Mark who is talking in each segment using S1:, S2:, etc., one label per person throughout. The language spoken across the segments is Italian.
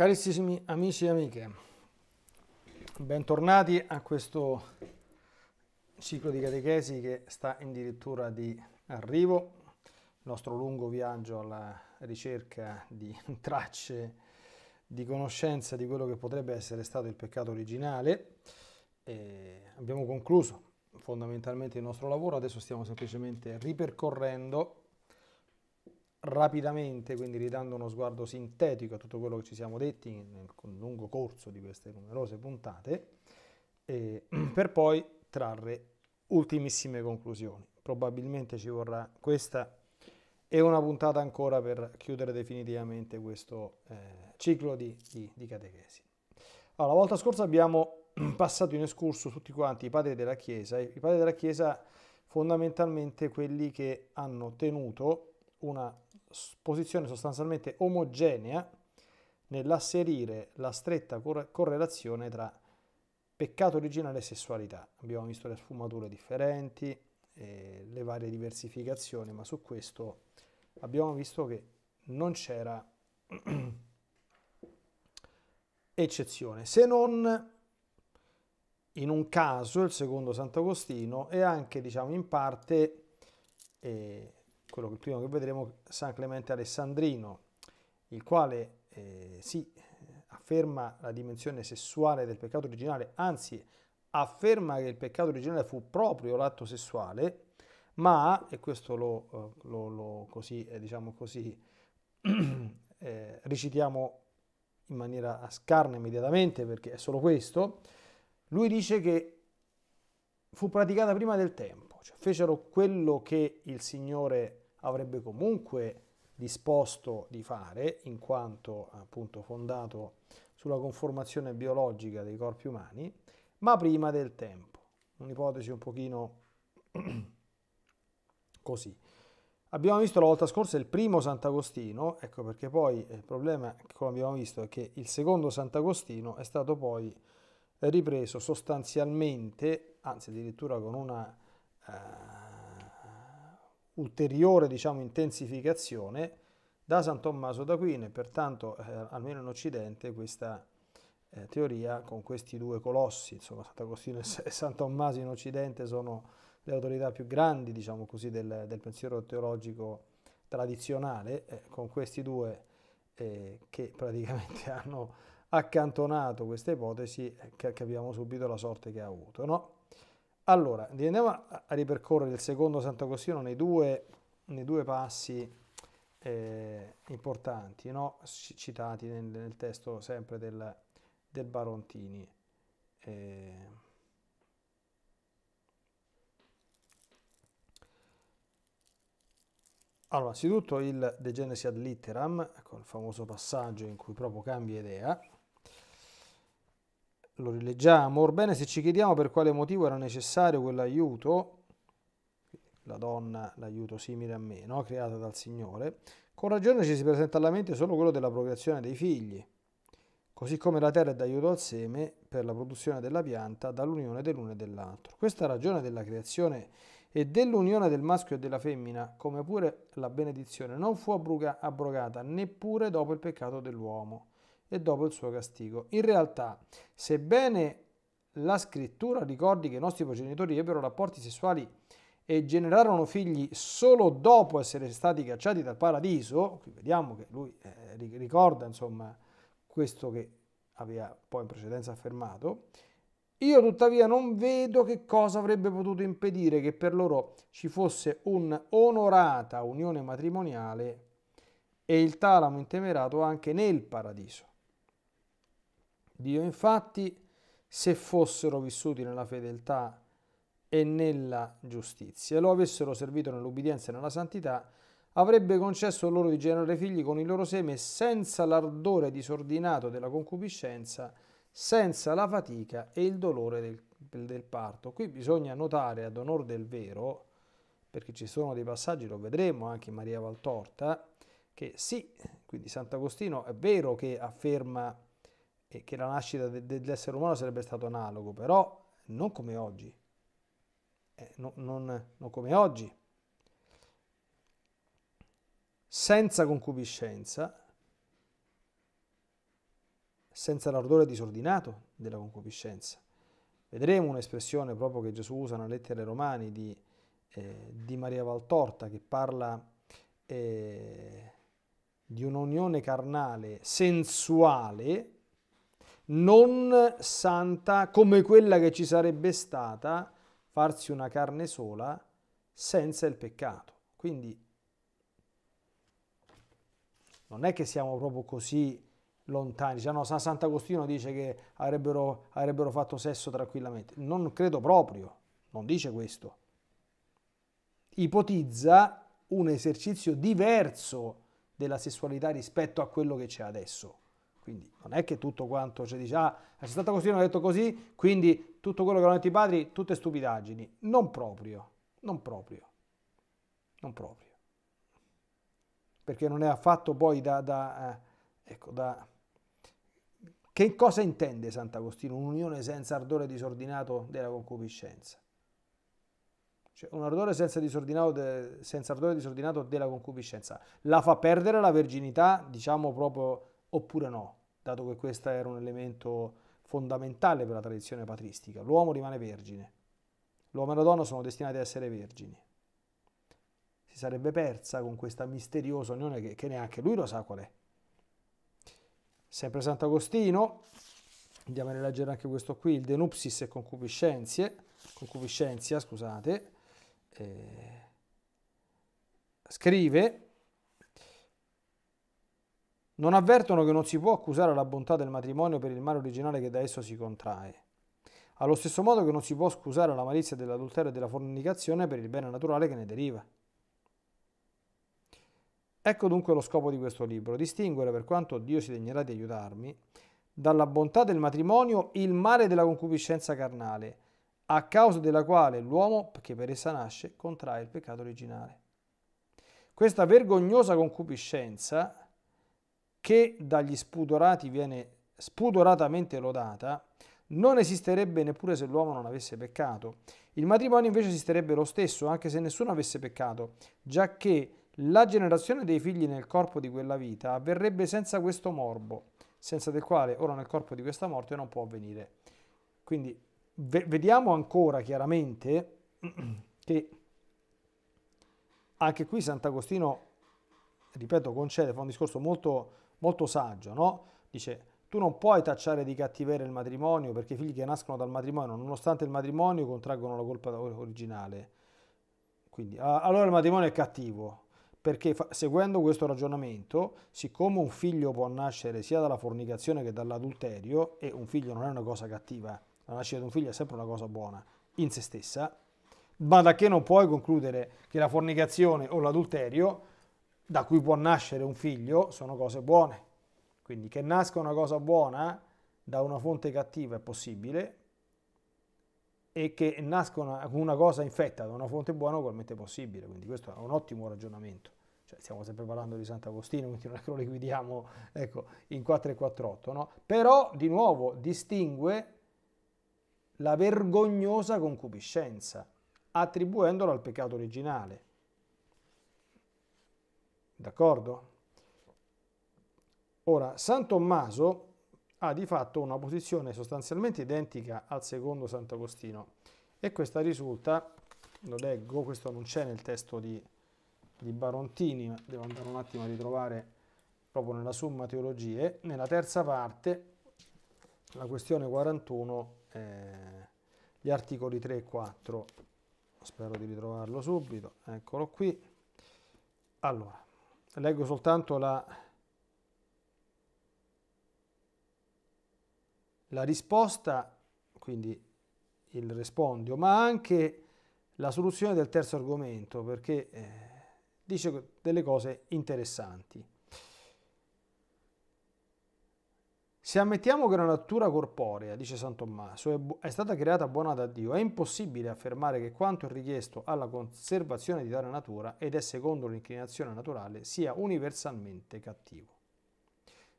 S1: Carissimi amici e amiche, bentornati a questo ciclo di catechesi che sta addirittura di arrivo, il nostro lungo viaggio alla ricerca di tracce di conoscenza di quello che potrebbe essere stato il peccato originale. E abbiamo concluso fondamentalmente il nostro lavoro, adesso stiamo semplicemente ripercorrendo rapidamente, quindi ridando uno sguardo sintetico a tutto quello che ci siamo detti nel lungo corso di queste numerose puntate, eh, per poi trarre ultimissime conclusioni. Probabilmente ci vorrà questa e una puntata ancora per chiudere definitivamente questo eh, ciclo di, di, di catechesi. Allora, la volta scorsa abbiamo passato in escurso tutti quanti i padri della Chiesa, i padri della Chiesa fondamentalmente quelli che hanno tenuto una posizione sostanzialmente omogenea nell'asserire la stretta correlazione tra peccato originale e sessualità. Abbiamo visto le sfumature differenti, eh, le varie diversificazioni, ma su questo abbiamo visto che non c'era eccezione, se non in un caso, il secondo Sant'Agostino, e anche diciamo in parte eh, quello il primo che vedremo, San Clemente Alessandrino, il quale eh, si afferma la dimensione sessuale del peccato originale, anzi afferma che il peccato originale fu proprio l'atto sessuale, ma, e questo lo, eh, lo, lo così, eh, diciamo così, eh, recitiamo in maniera scarna immediatamente perché è solo questo, lui dice che fu praticata prima del tempo, cioè fecero quello che il Signore avrebbe comunque disposto di fare, in quanto appunto fondato sulla conformazione biologica dei corpi umani, ma prima del tempo. Un'ipotesi un pochino così. Abbiamo visto la volta scorsa il primo Sant'Agostino, ecco perché poi il problema, come abbiamo visto, è che il secondo Sant'Agostino è stato poi ripreso sostanzialmente, anzi addirittura con una eh, ulteriore diciamo, intensificazione da San Tommaso d'Aquino e pertanto eh, almeno in Occidente questa eh, teoria con questi due colossi, insomma Sant'Agostino e San Tommaso in Occidente sono le autorità più grandi diciamo così, del, del, pensiero teologico tradizionale, eh, con questi due eh, che praticamente hanno accantonato questa ipotesi eh, capiamo subito la sorte che ha avuto. No? Allora, andiamo a ripercorrere il secondo Sant'Agostino nei due, nei due passi eh, importanti, no? citati nel, nel, testo sempre del, del Barontini. Eh, allora, innanzitutto il De Genesi ad litteram, ecco il famoso passaggio in cui proprio cambia idea, lo rileggiamo, orbene se ci chiediamo per quale motivo era necessario quell'aiuto, la donna, l'aiuto simile a me, no? creata dal Signore, con ragione ci si presenta alla mente solo quello della procreazione dei figli, così come la terra è d'aiuto al seme per la produzione della pianta dall'unione dell'uno e dell'altro. Questa ragione della creazione e dell'unione del maschio e della femmina, come pure la benedizione, non fu abrogata neppure dopo il peccato dell'uomo e dopo il suo castigo. In realtà, sebbene la scrittura ricordi che i nostri progenitori ebbero rapporti sessuali e generarono figli solo dopo essere stati cacciati dal paradiso, qui vediamo che lui eh, ricorda insomma questo che aveva poi in precedenza affermato, io tuttavia non vedo che cosa avrebbe potuto impedire che per loro ci fosse un'onorata unione matrimoniale e il talamo intemerato anche nel paradiso. Dio infatti, se fossero vissuti nella fedeltà e nella giustizia, lo avessero servito nell'ubbidienza e nella santità, avrebbe concesso loro di generare figli con il loro seme senza l'ardore disordinato della concupiscenza, senza la fatica e il dolore del, del parto. Qui bisogna notare ad onore del vero, perché ci sono dei passaggi, lo vedremo anche in Maria Valtorta, che sì, quindi Sant'Agostino è vero che afferma e che la nascita de- dell'essere umano sarebbe stato analogo, però non come oggi. Eh, no, non, non come oggi. Senza concupiscenza, senza l'ardore disordinato della concupiscenza. Vedremo un'espressione proprio che Gesù usa nella lettera ai Romani di, eh, di Maria Valtorta che parla eh, di un'unione carnale sensuale non santa come quella che ci sarebbe stata farsi una carne sola senza il peccato. Quindi non è che siamo proprio così lontani. Cioè, no, San Sant'Agostino dice che avrebbero, avrebbero fatto sesso tranquillamente. Non credo proprio, non dice questo. Ipotizza un esercizio diverso della sessualità rispetto a quello che c'è adesso. Quindi non è che tutto quanto, cioè dice, ah, è stata così, non è detto così, quindi tutto quello che hanno detto i padri, tutte stupidaggini. Non proprio, non proprio, non proprio. Perché non è affatto poi da, da eh, ecco, da... Che cosa intende Sant'Agostino? Un'unione senza ardore disordinato della concupiscenza. Cioè, un ardore senza, de, senza, ardore disordinato della concupiscenza. La fa perdere la verginità, diciamo proprio, oppure no? dato che questo era un elemento fondamentale per la tradizione patristica. L'uomo rimane vergine, l'uomo e la donna sono destinati ad essere vergini. Si sarebbe persa con questa misteriosa unione che, che neanche lui lo sa qual è. Sempre Sant'Agostino, andiamo a rileggere anche questo qui, il Denupsis Nupsis e Concupiscentia, scusate, eh, scrive non avvertono che non si può accusare la bontà del matrimonio per il male originale che da esso si contrae. Allo stesso modo che non si può scusare la malizia dell'adulterio e della fornicazione per il bene naturale che ne deriva. Ecco dunque lo scopo di questo libro, distinguere per quanto Dio si degnerà di aiutarmi, dalla bontà del matrimonio il male della concupiscenza carnale, a causa della quale l'uomo che per essa nasce contrae il peccato originale. Questa vergognosa concupiscenza che dagli spudorati viene spudoratamente lodata, non esisterebbe neppure se l'uomo non avesse peccato. Il matrimonio invece esisterebbe lo stesso, anche se nessuno avesse peccato, già che la generazione dei figli nel corpo di quella vita avverrebbe senza questo morbo, senza del quale ora nel corpo di questa morte non può avvenire. Quindi vediamo ancora chiaramente che anche qui Sant'Agostino, ripeto, concede, fa un discorso molto molto saggio, no? Dice, tu non puoi tacciare di cattiveria il matrimonio perché i figli che nascono dal matrimonio, nonostante il matrimonio, contraggono la colpa originale. Quindi, allora il matrimonio è cattivo, perché seguendo questo ragionamento, siccome un figlio può nascere sia dalla fornicazione che dall'adulterio, e un figlio non è una cosa cattiva, la nascita di un figlio è sempre una cosa buona in se stessa, ma da che non puoi concludere che la fornicazione o l'adulterio da cui può nascere un figlio sono cose buone. Quindi che nasca una cosa buona da una fonte cattiva è possibile e che nasca una, una cosa infetta da una fonte buona è ugualmente possibile. Quindi questo è un ottimo ragionamento. Cioè, stiamo sempre parlando di Sant'Agostino, quindi non è che lo liquidiamo ecco, in 4 e 4-8, no? Però, di nuovo, distingue la vergognosa concupiscenza, attribuendola al peccato originale. D'accordo? Ora, San Tommaso ha di fatto una posizione sostanzialmente identica al secondo Sant'Agostino e questa risulta, lo leggo, questo non c'è nel testo di, di Barontini, devo andare un attimo a ritrovare proprio nella Summa Teologie, nella terza parte, la questione 41, eh, gli articoli 3 e 4, spero di ritrovarlo subito, eccolo qui. Allora, leggo soltanto la, la risposta, quindi il rispondio, ma anche la soluzione del terzo argomento, perché eh, dice delle cose interessanti. Se ammettiamo che una natura corporea, dice San Tommaso, è, bu- è, stata creata buona da Dio, è impossibile affermare che quanto è richiesto alla conservazione di tale natura ed è secondo l'inclinazione naturale sia universalmente cattivo.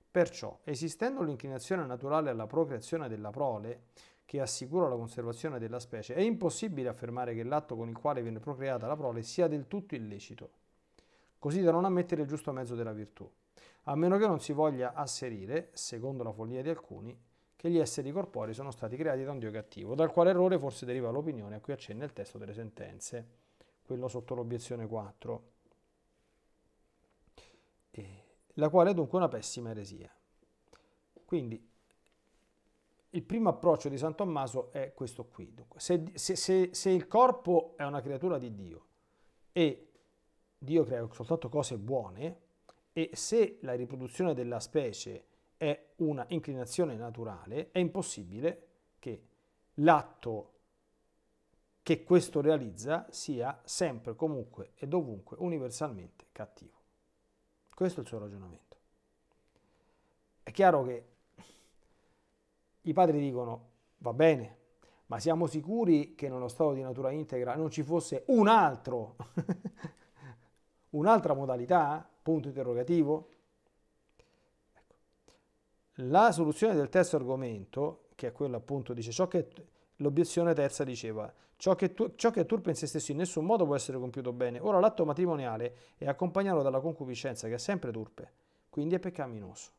S1: Perciò, esistendo l'inclinazione naturale alla procreazione della prole, che assicura la conservazione della specie, è impossibile affermare che l'atto con il quale viene procreata la prole sia del tutto illecito, così da non ammettere il giusto mezzo della virtù a meno che non si voglia asserire, secondo la follia di alcuni, che gli esseri corporei sono stati creati da un Dio cattivo, dal quale errore forse deriva l'opinione a cui accenna il testo delle sentenze, quello sotto l'obiezione 4, la quale è dunque una pessima eresia. Quindi il primo approccio di San Tommaso è questo qui. Dunque, se, se, se, se il corpo è una creatura di Dio e Dio crea soltanto cose buone, e se la riproduzione della specie è una inclinazione naturale, è impossibile che l'atto che questo realizza sia sempre, comunque e dovunque universalmente cattivo. Questo è il suo ragionamento. È chiaro che i padri dicono va bene, ma siamo sicuri che nello stato di natura integra non ci fosse un altro, un'altra modalità Punto interrogativo? Ecco. La soluzione del terzo argomento, che è quello appunto, dice ciò che l'obiezione terza diceva ciò che, tu, ciò che è turpe in se stesso in nessun modo può essere compiuto bene. Ora l'atto matrimoniale è accompagnato dalla concupiscenza, che è sempre turpe, quindi è peccaminoso.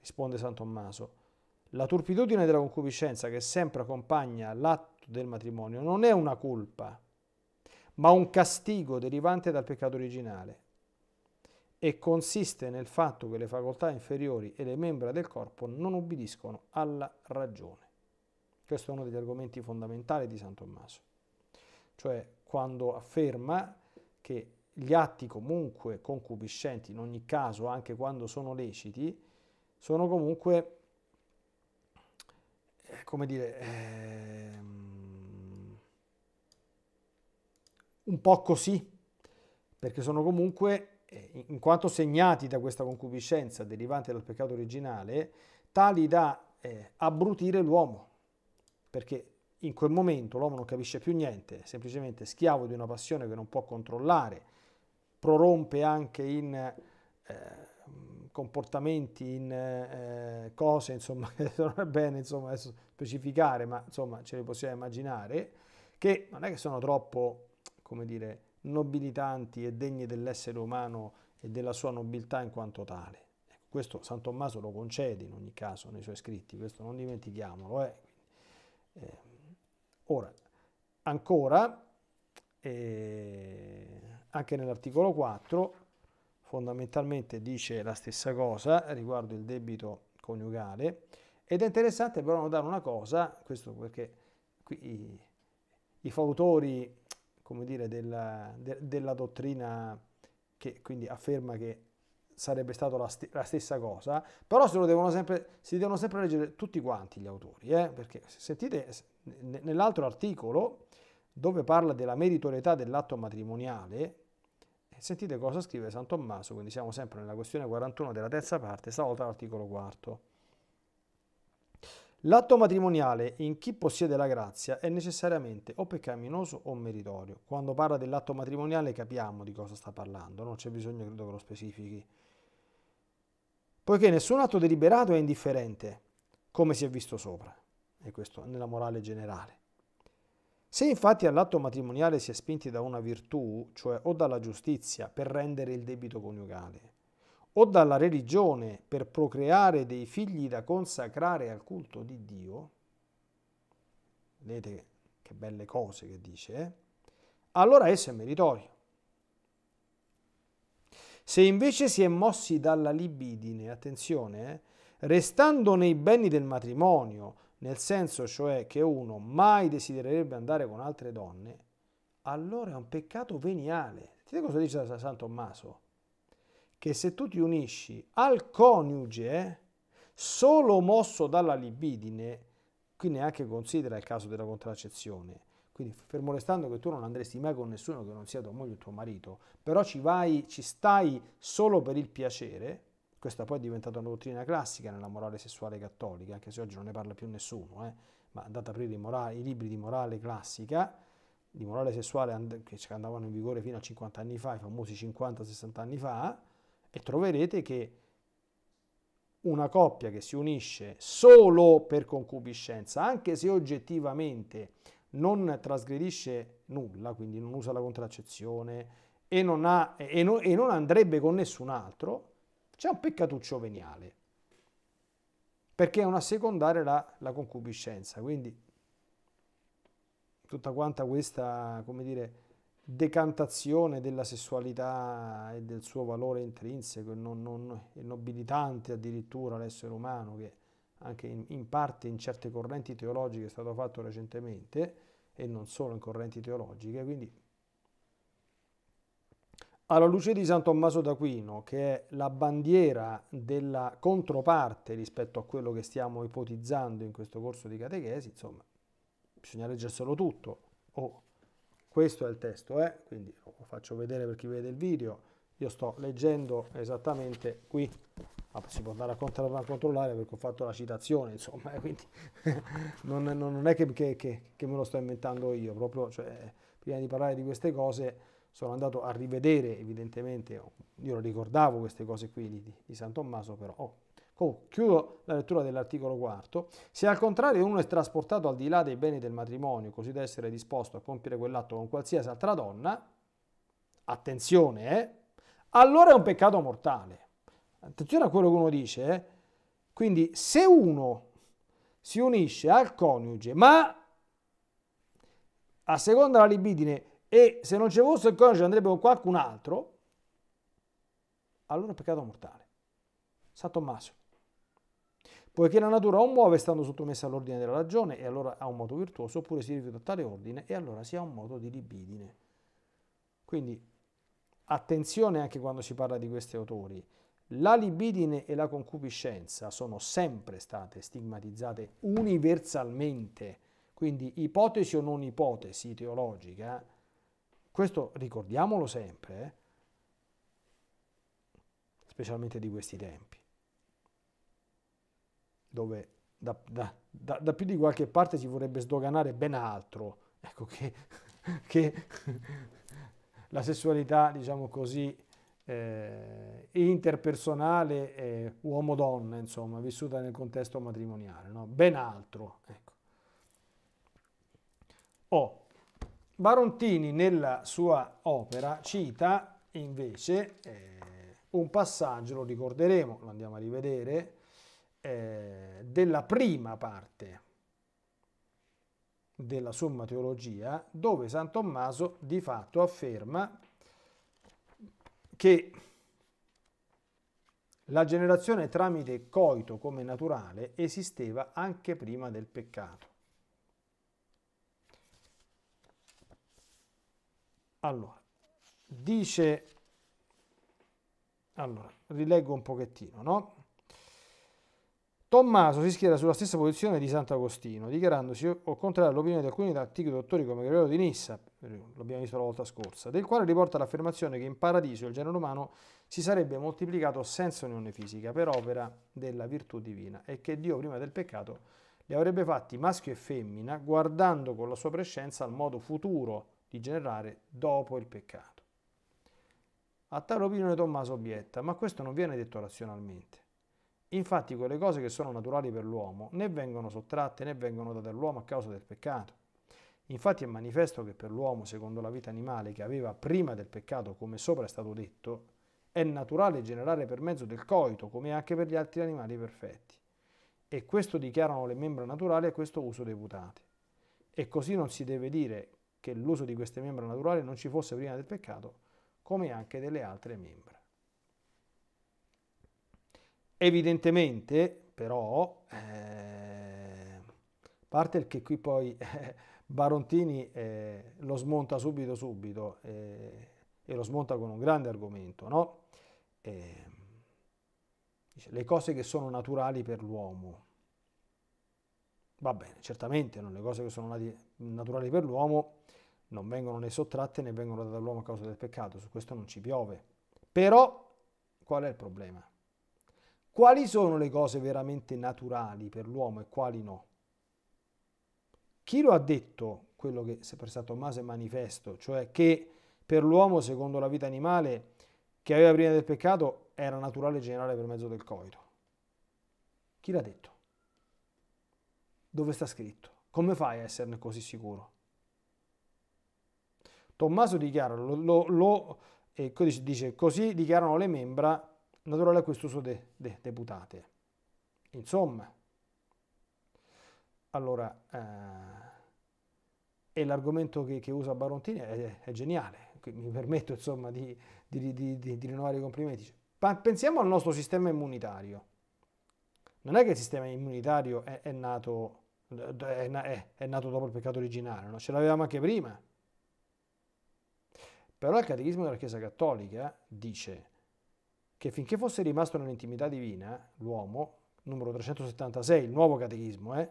S1: Risponde San Tommaso. La turpitudine della concupiscenza che sempre accompagna l'atto del matrimonio non è una colpa, ma un castigo derivante dal peccato originale e consiste nel fatto che le facoltà inferiori e le membra del corpo non ubbidiscono alla ragione. Questo è uno degli argomenti fondamentali di San Tommaso, cioè quando afferma che gli atti comunque concupiscenti, in ogni caso anche quando sono leciti, sono comunque, eh, come dire, ehm, un po' così, perché sono comunque eh, in quanto segnati da questa concupiscenza derivante dal peccato originale, tali da eh, abbrutire l'uomo, perché in quel momento l'uomo non capisce più niente, è semplicemente schiavo di una passione che non può controllare, prorompe anche in eh, comportamenti, in eh, eh cose, insomma, non è bene insomma, specificare, ma insomma ce le possiamo immaginare, che non è che sono troppo, come dire, nobilitanti e degne dell'essere umano e della sua nobiltà in quanto tale. Ecco, questo San Tommaso lo concede in ogni caso nei suoi scritti, questo non dimentichiamolo. Eh. Eh, ora, ancora, eh, anche nell'articolo 4, fondamentalmente dice la stessa cosa riguardo il debito coniugale, ed è interessante però notare una cosa, questo perché qui i, i fautori come dire, della, de, della dottrina che quindi afferma che sarebbe stata la, st- la, stessa cosa, però se lo devono sempre, si devono sempre leggere tutti quanti gli autori, eh? perché sentite n- nell'altro articolo dove parla della meritorietà dell'atto matrimoniale, eh, sentite cosa scrive San Tommaso, quindi siamo sempre nella questione 41 della terza parte, stavolta l'articolo quarto. L'atto matrimoniale in chi possiede la grazia è necessariamente o peccaminoso o meritorio. Quando parla dell'atto matrimoniale capiamo di cosa sta parlando, non c'è bisogno credo che lo specifichi. Poiché nessun atto deliberato è indifferente, come si è visto sopra, e questo nella morale generale. Se infatti all'atto matrimoniale si è spinti da una virtù, cioè o dalla giustizia, per rendere il debito coniugale, o dalla religione per procreare dei figli da consacrare al culto di Dio, vedete che belle cose che dice, eh? allora esso è meritorio. Se invece si è mossi dalla libidine, attenzione, eh, restando nei beni del matrimonio, nel senso cioè che uno mai desidererebbe andare con altre donne, allora è un peccato veniale. Sentite cosa dice San Tommaso? che se tu ti unisci al coniuge solo mosso dalla libidine, qui neanche considera il caso della contraccezione, quindi fermo restando che tu non andresti mai con nessuno che non sia tua moglie o tuo marito, però ci vai, ci stai solo per il piacere, questa poi è diventata una dottrina classica nella morale sessuale cattolica, anche se oggi non ne parla più nessuno, eh? ma andate a aprire i, morali, i, libri di morale classica, di morale sessuale che andavano in vigore fino a 50 anni fa, i famosi 50-60 anni fa, e troverete che una coppia che si unisce solo per concupiscenza, anche se oggettivamente non trasgredisce nulla, quindi non usa la contraccezione e non, ha, e non, e non andrebbe con nessun altro, c'è un peccatuccio veniale, perché è una secondaria la, la concupiscenza. Quindi tutta quanta questa, come dire, decantazione della sessualità e del suo valore intrinseco e, non, non, nobilitante addirittura l'essere umano che anche in, in, parte in certe correnti teologiche è stato fatto recentemente e non solo in correnti teologiche quindi alla luce di San Tommaso d'Aquino che è la bandiera della controparte rispetto a quello che stiamo ipotizzando in questo corso di catechesi insomma bisogna leggerselo tutto oh questo è il testo, eh? quindi lo faccio vedere per chi vede il video. Io sto leggendo esattamente qui, ma ah, si può andare a controllare perché ho fatto la citazione, insomma, eh, quindi non, non, è che, che, che, me lo sto inventando io, proprio cioè, prima di parlare di queste cose sono andato a rivedere, evidentemente, io lo ricordavo queste cose qui di, di San Tommaso, però oh, chiudo la lettura dell'articolo 4. Se al contrario uno è trasportato al di là dei beni del matrimonio, così da essere disposto a compiere quell'atto con qualsiasi altra donna, attenzione, eh, allora è un peccato mortale. Attenzione a quello che uno dice. Eh. Quindi se uno si unisce al coniuge, ma a seconda la libidine e se non ci fosse il coniuge andrebbe con qualcun altro, allora è un peccato mortale. San Tommaso poiché la natura o muove stando sottomessa all'ordine della ragione e allora ha un moto virtuoso, oppure si rifiuta tale ordine e allora si ha un moto di libidine. Quindi attenzione anche quando si parla di questi autori. La libidine e la concupiscenza sono sempre state stigmatizzate universalmente, quindi ipotesi o non ipotesi teologica, questo ricordiamolo sempre, eh? specialmente di questi tempi dove da, da, da, da più di qualche parte si vorrebbe sdoganare ben altro, ecco che, che la sessualità, diciamo così, eh, interpersonale eh, uomo-donna, insomma, vissuta nel contesto matrimoniale, no? ben altro. Ecco. Oh, Barontini nella sua opera cita invece eh, un passaggio, lo ricorderemo, lo andiamo a rivedere, della prima parte della Somma Teologia, dove San Tommaso di fatto afferma che la generazione tramite coito come naturale esisteva anche prima del peccato. Allora, dice, allora, rileggo un pochettino, no? Tommaso si schiera sulla stessa posizione di Sant'Agostino, dichiarandosi o contrario all'opinione di alcuni antichi dottori come Gregorio di Nissa, l'abbiamo visto la volta scorsa, del quale riporta l'affermazione che in paradiso il genere umano si sarebbe moltiplicato senza unione fisica per opera della virtù divina e che Dio prima del peccato li avrebbe fatti maschio e femmina guardando con la sua prescienza al modo futuro di generare dopo il peccato. A tale opinione Tommaso obietta, ma questo non viene detto razionalmente. Infatti quelle cose che sono naturali per l'uomo né vengono sottratte né vengono date all'uomo a causa del peccato. Infatti è manifesto che per l'uomo, secondo la vita animale che aveva prima del peccato, come sopra è stato detto, è naturale generare per mezzo del coito, come anche per gli altri animali perfetti. E questo dichiarano le membra naturali a questo uso deputate. E così non si deve dire che l'uso di queste membra naturali non ci fosse prima del peccato, come anche delle altre membra. Evidentemente, però, eh, parte che qui poi eh, Barontini eh, lo smonta subito subito eh, e lo smonta con un grande argomento, no? Eh, dice, le cose che sono naturali per l'uomo. Va bene, certamente non le cose che sono naturali per l'uomo non vengono né sottratte né vengono date dall'uomo a causa del peccato, su questo non ci piove. Però qual è il problema? Quali sono le cose veramente naturali per l'uomo e quali no? Chi lo ha detto quello che per San Tommaso è manifesto, cioè che per l'uomo, secondo la vita animale che aveva prima del peccato, era naturale e generale per mezzo del coito? Chi l'ha detto? Dove sta scritto? Come fai a esserne così sicuro? Tommaso dichiara, lo, lo, lo eh, dice, così dichiarano le membra naturale acquistoso de, de, deputate. Insomma, allora, eh, e l'argomento che, che, usa Barontini è, è geniale, mi permetto insomma di, di, di, di rinnovare i complimenti. Ma pensiamo al nostro sistema immunitario. Non è che il sistema immunitario è, è nato, è, è, nato dopo il peccato originale, no? ce l'avevamo anche prima. Però il Catechismo della Chiesa Cattolica dice che finché fosse rimasto nell'intimità divina, l'uomo, numero 376, il nuovo catechismo, eh,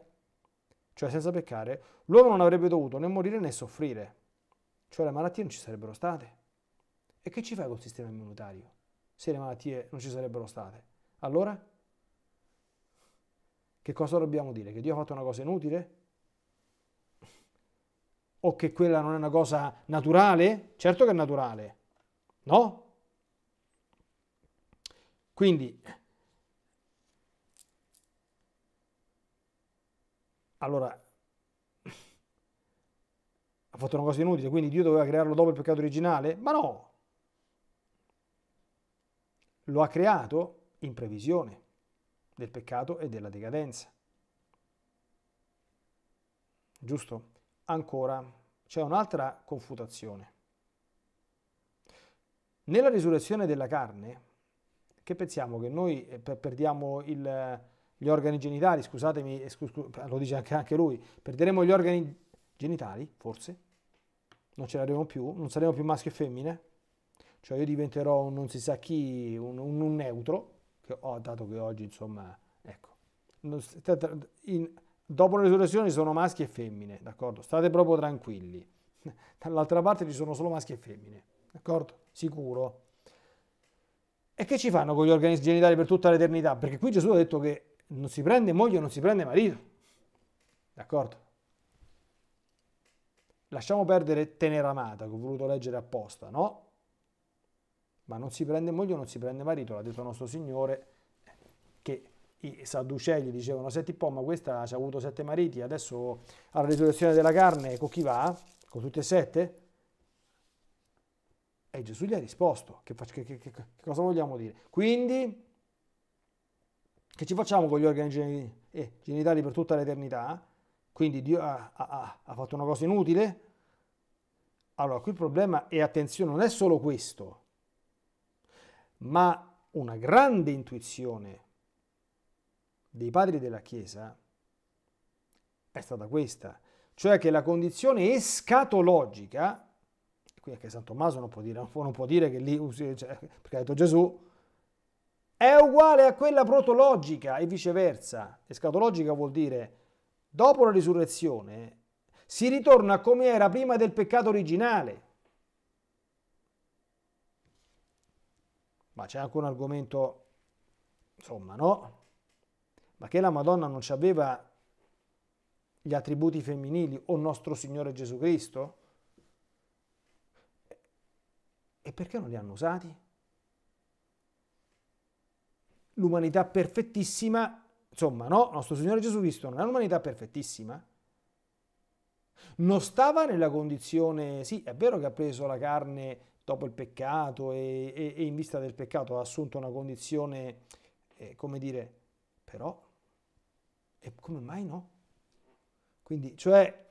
S1: cioè senza peccare, l'uomo non avrebbe dovuto né morire né soffrire, cioè le malattie non ci sarebbero state. E che ci fai col sistema immunitario se le malattie non ci sarebbero state? Allora? Che cosa dobbiamo dire? Che Dio ha fatto una cosa inutile? O che quella non è una cosa naturale? Certo che è naturale, no? Quindi, allora, ha fatto una cosa inutile, quindi Dio doveva crearlo dopo il peccato originale? Ma no! Lo ha creato in previsione del peccato e della decadenza. Giusto? Ancora c'è un'altra confutazione. Nella risurrezione della carne che pensiamo che noi eh, perdiamo il, gli organi genitali, scusatemi, scu, scu, ah, lo dice anche, anche lui, perderemo gli organi genitali, forse? Non ce l'avremo più? Non saremo più maschio e femmine? Cioè io diventerò un non si sa chi, un, un, un neutro, che ho, dato che oggi insomma, ecco, in, dopo la risurrezione sono maschi e femmine, d'accordo? State proprio tranquilli. Dall'altra parte ci sono solo maschi e femmine, d'accordo? Sicuro. E che ci fanno con gli organi genitali per tutta l'eternità? Perché qui Gesù ha detto che non si prende moglie, non si prende marito. D'accordo? Lasciamo perdere tenera amata, che ho voluto leggere apposta, no? Ma non si prende moglie, non si prende marito, l'ha detto nostro Signore, che i sadducei dicevano, senti un po', ma questa ci ha avuto sette mariti, adesso alla risurrezione della carne con chi va? Con tutte e sette? E Gesù gli ha risposto. Che, che, che, che cosa vogliamo dire? Quindi, che ci facciamo con gli organi eh, genitali, per tutta l'eternità? Quindi Dio ha, ha, ha fatto una cosa inutile? Allora, qui il problema, e attenzione, non è solo questo, ma una grande intuizione dei padri della Chiesa è stata questa, cioè che la condizione escatologica qui è San Tommaso non può dire, non può dire che lì, cioè, perché ha detto Gesù, è uguale a quella protologica e viceversa. Escatologica vuol dire, dopo la risurrezione, si ritorna come era prima del peccato originale. Ma c'è anche un argomento, insomma, no? Ma che la Madonna non ci aveva gli attributi femminili o nostro Signore Gesù Cristo? perché non li hanno usati? L'umanità perfettissima, insomma, no, nostro Signore Gesù Cristo non è l'umanità perfettissima. Non stava nella condizione, sì, è vero che ha preso la carne dopo il peccato e, e, e in vista del peccato ha assunto una condizione, eh, come dire, però, e come mai no? Quindi, cioè,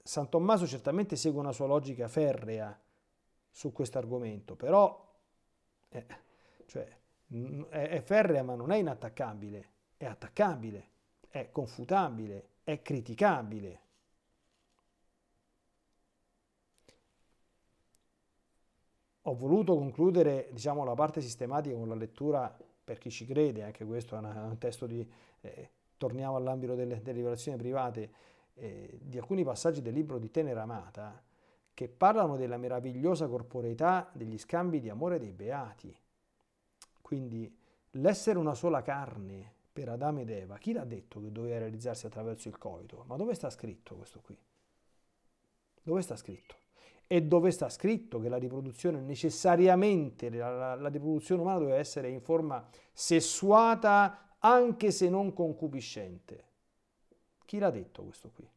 S1: San Tommaso certamente segue una sua logica ferrea, su questo argomento, però eh, cioè, è, è ferrea ma non è inattaccabile, è attaccabile, è confutabile, è criticabile. Ho voluto concludere diciamo, la parte sistematica con la lettura per chi ci crede, anche questo è un testo di, eh, torniamo all'ambito delle, delle rivelazioni private, eh, di alcuni passaggi del libro di Tenera Amata, che parlano della meravigliosa corporeità degli scambi di amore dei beati. Quindi l'essere una sola carne per Adamo ed Eva, chi l'ha detto che doveva realizzarsi attraverso il coito? Ma dove sta scritto questo qui? Dove sta scritto? E dove sta scritto che la riproduzione necessariamente, la, la, la riproduzione umana doveva essere in forma sessuata anche se non concupiscente? Chi l'ha detto questo qui?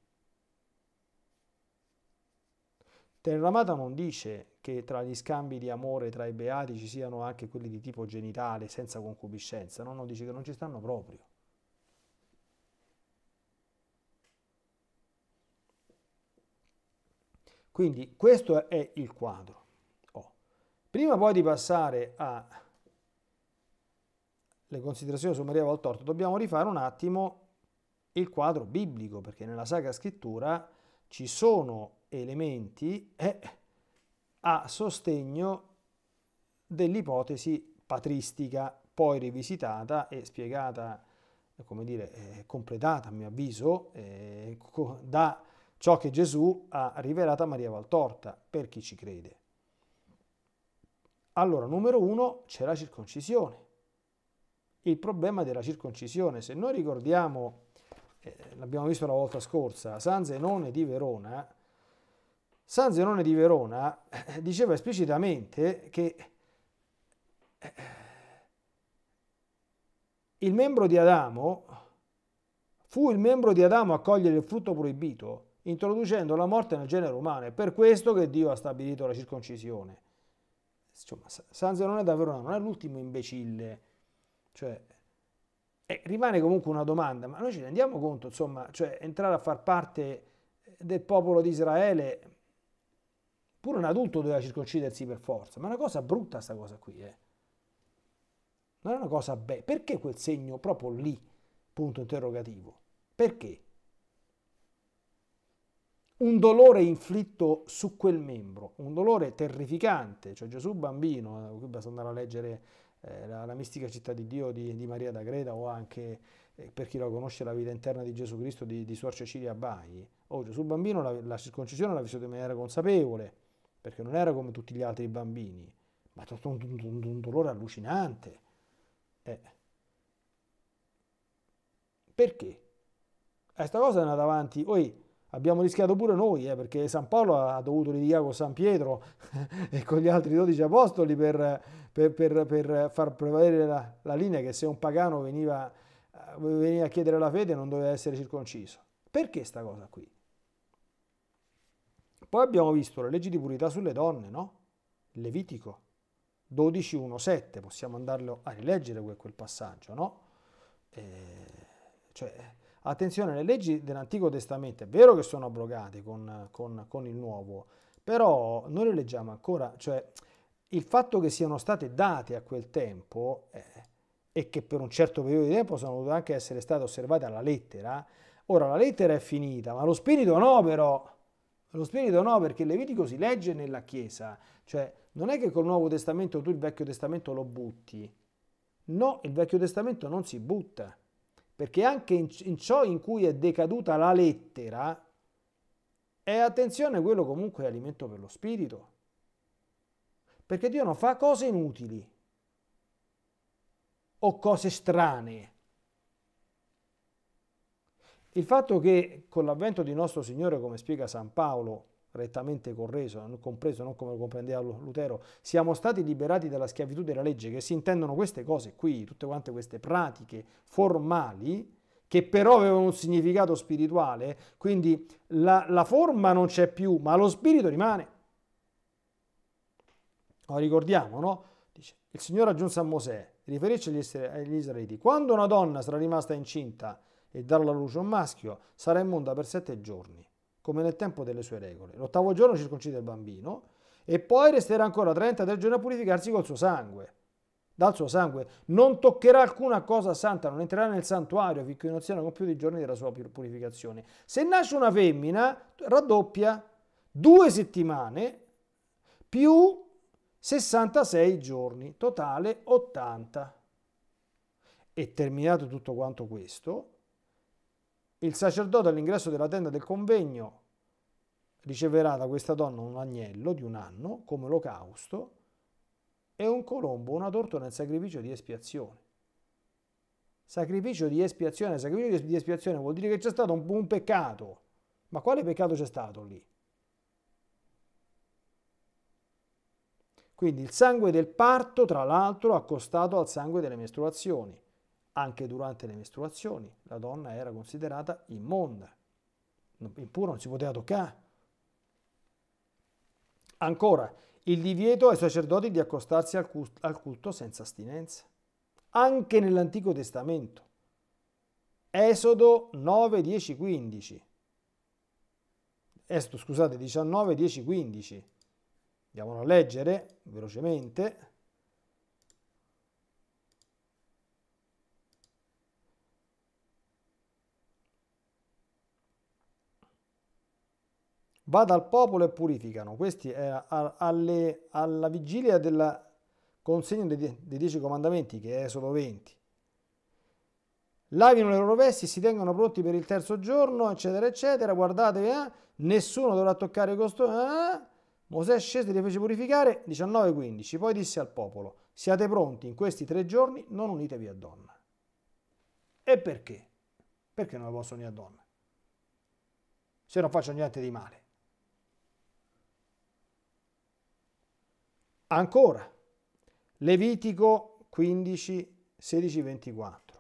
S1: Terramata non dice che tra gli scambi di amore tra i beati ci siano anche quelli di tipo genitale, senza concupiscenza, no? no dice che non ci stanno proprio. Quindi questo è il quadro. Oh. Prima poi di passare alle considerazioni su Maria Valtorto, dobbiamo rifare un attimo il quadro biblico, perché nella Sacra Scrittura ci sono elementi è a sostegno dell'ipotesi patristica, poi rivisitata e spiegata, eh, come dire, eh, completata a mio avviso, eh, da ciò che Gesù ha rivelato a Maria Valtorta, per chi ci crede. Allora, numero uno, c'è la circoncisione. Il problema della circoncisione, se noi ricordiamo, eh, l'abbiamo visto la volta scorsa, San Zenone di Verona, San Zenone di Verona eh, diceva esplicitamente che eh, il membro di Adamo fu il membro di Adamo a cogliere il frutto proibito, introducendo la morte nel genere umano. È per questo che Dio ha stabilito la circoncisione. Insomma, San Zenone da Verona non è l'ultimo imbecille. Cioè, eh, rimane comunque una domanda, ma noi ci rendiamo conto, insomma, cioè, entrare a far parte del popolo di Israele Pure un adulto doveva circoncidersi per forza, ma è una cosa brutta sta cosa qui, eh. Non è una cosa bella. Perché quel segno proprio lì, punto interrogativo? Perché? Un dolore inflitto su quel membro, un dolore terrificante, cioè Gesù bambino, eh, qui basta andare a leggere eh, la, la, mistica città di Dio di, di Maria da Greta o anche eh, per chi la conosce la vita interna di Gesù Cristo di, di Suor Cecilia Bagni. Oh, Gesù bambino la, la circoncisione l'ha vissuta in maniera consapevole, perché non era come tutti gli altri bambini, ma un dolore allucinante. Eh. Perché? Questa eh, sta cosa è andata avanti, Oi, abbiamo rischiato pure noi, eh, perché San Paolo ha dovuto litigare con San Pietro e con gli altri dodici apostoli per, per, per, per far prevalere la, la, linea che se un pagano veniva, eh, veniva a chiedere la fede non doveva essere circonciso. Perché sta cosa qui? Poi abbiamo visto le leggi di purità sulle donne, no? Levitico 12.1.7, possiamo andarlo a rileggere quel, passaggio, no? E eh, cioè, attenzione, le leggi dell'Antico Testamento è vero che sono abrogate con, con, con il Nuovo, però noi le leggiamo ancora, cioè il fatto che siano state date a quel tempo eh, e che per un certo periodo di tempo sono dovute anche essere state osservate alla lettera, ora la lettera è finita, ma lo spirito no però, lo Spirito no, perché Levitico si legge nella Chiesa, cioè non è che col Nuovo Testamento tu il Vecchio Testamento lo butti. No, il Vecchio Testamento non si butta, perché anche in, in ciò in cui è decaduta la lettera, è attenzione, quello comunque è alimento per lo Spirito. Perché Dio non fa cose inutili o cose strane. Il fatto che con l'avvento di nostro Signore, come spiega San Paolo, rettamente correso, non compreso, non come lo comprendeva Lutero, siamo stati liberati dalla schiavitù della legge, che si intendono queste cose qui, tutte quante queste pratiche formali, che però avevano un significato spirituale, quindi la, la forma non c'è più, ma lo spirito rimane. Lo ricordiamo, no? Dice, il Signore aggiunse a Mosè, riferisce agli israeliti, quando una donna sarà rimasta incinta e darlo alla luce un maschio, sarà immonda per sette giorni, come nel tempo delle sue regole. L'ottavo giorno circoncide il bambino e poi resterà ancora 33 giorni a purificarsi col suo sangue. Dal suo sangue non toccherà alcuna cosa santa, non entrerà nel santuario finché non siano compiuti i giorni della sua purificazione. Se nasce una femmina, raddoppia due settimane più 66 giorni, totale 80. E terminato tutto quanto questo, il sacerdote all'ingresso della tenda del convegno riceverà da questa donna un agnello di un anno come olocausto e un colombo, una tortura nel sacrificio di espiazione. Sacrificio di espiazione, sacrificio di espiazione vuol dire che c'è stato un, un peccato. Ma quale peccato c'è stato lì? Quindi il sangue del parto, tra l'altro, accostato al sangue delle mestruazioni. Anche durante le mestruazioni la donna era considerata immonda, eppure non si poteva toccare. Ancora, il divieto ai sacerdoti di accostarsi al culto, al culto senza astinenza. Anche nell'Antico Testamento. Esodo 9, 10, 15. Esodo, scusate, 19, 10, 15. Andiamo a leggere velocemente. va dal popolo e purificano. Questi è eh, alle, alla vigilia della consegna dei, dei dieci comandamenti, che è solo 20. Lavino le loro vesti, si tengono pronti per il terzo giorno, eccetera, eccetera. Guardate, eh? nessuno dovrà toccare questo. Eh? Mosè scese e li fece purificare. 19.15. Poi disse al popolo, siate pronti, in questi tre giorni non unitevi a donna. E perché? Perché non la posso unire a donna? Se non faccio niente di male. Ancora, Levitico 15, 16, 24.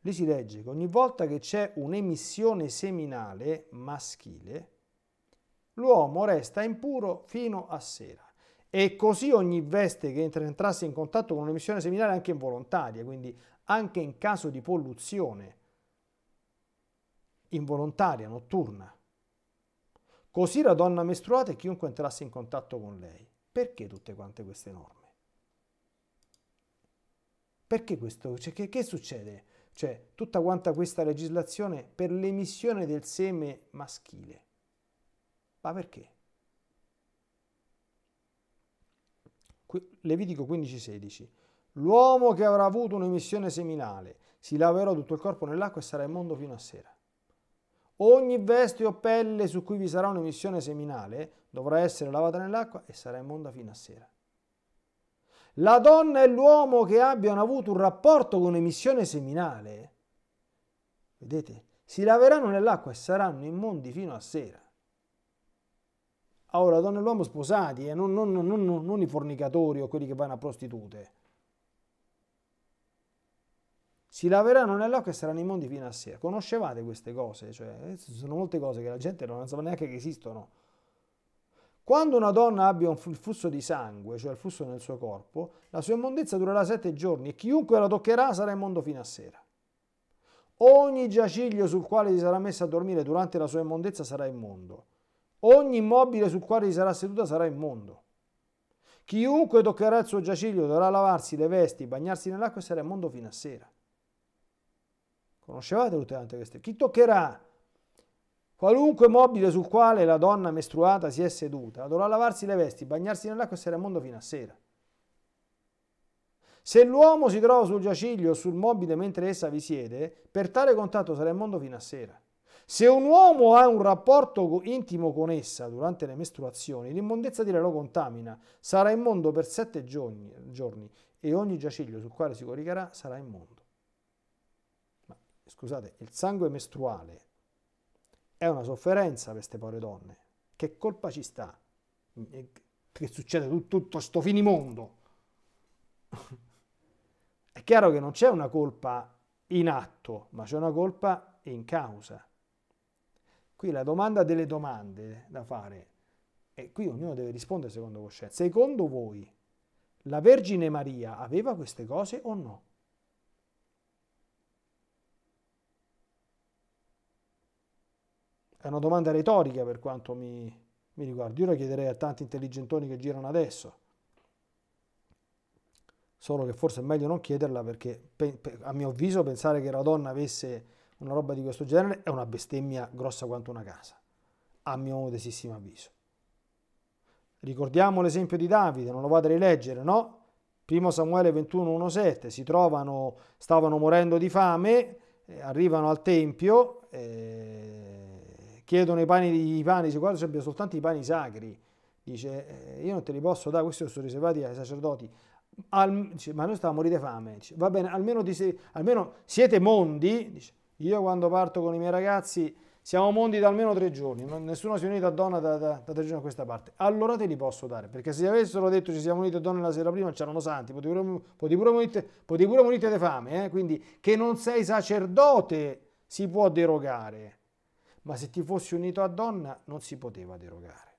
S1: Lì si legge che ogni volta che c'è un'emissione seminale maschile, l'uomo resta impuro fino a sera. E così ogni veste che entrasse in contatto con un'emissione seminale anche involontaria, quindi anche in caso di polluzione involontaria, notturna. Così la donna mestruata e chiunque entrasse in contatto con lei. Perché tutte quante queste norme? Perché questo? Cioè, che, che succede? Cioè, tutta quanta questa legislazione per l'emissione del seme maschile. Ma perché? Levitico 15:16. L'uomo che avrà avuto un'emissione seminale si laverò tutto il corpo nell'acqua e sarà immondo fino a sera. Ogni veste o pelle su cui vi sarà un'emissione seminale dovrà essere lavata nell'acqua e sarà immonda fino a sera. La donna e l'uomo che abbiano avuto un rapporto con emissione seminale, vedete, si laveranno nell'acqua e saranno immondi fino a sera. Ora, la donna e l'uomo sposati, eh, non, non, non, non i fornicatori o quelli che vanno a prostitute si laveranno nell'acqua e saranno immondi fino a sera. Conoscevate queste cose, cioè eh, sono molte cose che la gente non sa neanche che esistono. Quando una donna abbia un flusso di sangue, cioè il flusso nel suo corpo, la sua immondezza durerà sette giorni e chiunque la toccherà sarà immondo fino a sera. Ogni giaciglio sul quale si sarà messa a dormire durante la sua immondezza sarà immondo. Ogni immobile sul quale si sarà seduta sarà immondo. Chiunque toccherà il suo giaciglio dovrà lavarsi le vesti, bagnarsi nell'acqua e sarà immondo fino a sera. Conoscevate l'utente che Chi toccherà qualunque mobile sul quale la donna mestruata si è seduta dovrà lavarsi le vesti, bagnarsi nell'acqua e stare a mondo fino a sera. Se l'uomo si trova sul giaciglio o sul mobile mentre essa vi siede, per tale contatto sarà in mondo fino a sera. Se un uomo ha un rapporto intimo con essa durante le mestruazioni, l'immondezza di lei lo contamina, sarà immondo per sette giorni, giorni e ogni giaciglio sul quale si coricherà sarà immondo scusate, il sangue mestruale è una sofferenza per queste povere donne. Che colpa ci sta? Che succede tutto, tutto sto finimondo? è chiaro che non c'è una colpa in atto, ma c'è una colpa in causa. Qui la domanda delle domande da fare, e qui ognuno deve rispondere secondo coscienza. Secondo voi la Vergine Maria aveva queste cose o no? È una domanda retorica per quanto mi, mi riguarda. Io la chiederei a tanti intelligentoni che girano adesso. Solo che forse è meglio non chiederla perché, a mio avviso, pensare che la donna avesse una roba di questo genere è una bestemmia grossa quanto una casa, a mio modestissimo avviso. Ricordiamo l'esempio di Davide, non lo vado a rileggere, no? Primo Samuele 21.1.7, si trovano, stavano morendo di fame, eh, arrivano al Tempio, eh, chiedono i pani, i pani dice guarda abbiamo soltanto i pani sacri, dice eh, io non te li posso dare, questi sono riservati ai sacerdoti, Al, dice, ma noi stiamo a morire di fame, dice, va bene, almeno, di, almeno siete mondi, dice, io quando parto con i miei ragazzi siamo mondi da almeno tre giorni, non, nessuno si è unito a donna da, da, da, tre giorni a questa parte, allora te li posso dare, perché se avessero detto ci siamo uniti a donna la sera prima c'erano santi, poti pure, poti pure morite, di fame, eh? quindi che non sei sacerdote si può derogare, ma se ti fossi unito a donna non si poteva derogare.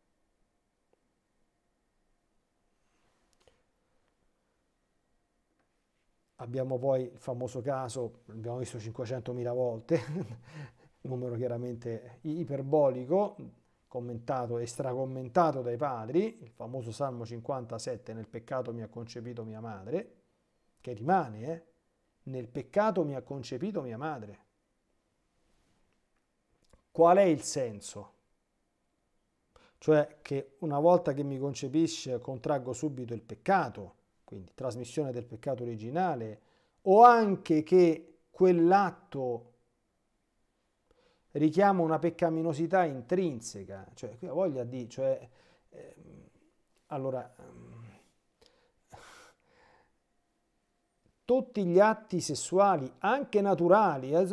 S1: Abbiamo poi il famoso caso, l'abbiamo visto 500.000 volte, numero chiaramente iperbolico, commentato e stracommentato dai padri, il famoso Salmo 57, nel peccato mi ha concepito mia madre, che rimane, eh? nel peccato mi ha concepito mia madre. Qual è il senso? Cioè che una volta che mi concepisce contraggo subito il peccato, quindi trasmissione del peccato originale, o anche che quell'atto richiama una peccaminosità intrinseca, cioè qui voglia di, cioè, eh, allora, ehm, tutti gli atti sessuali, anche naturali, eh,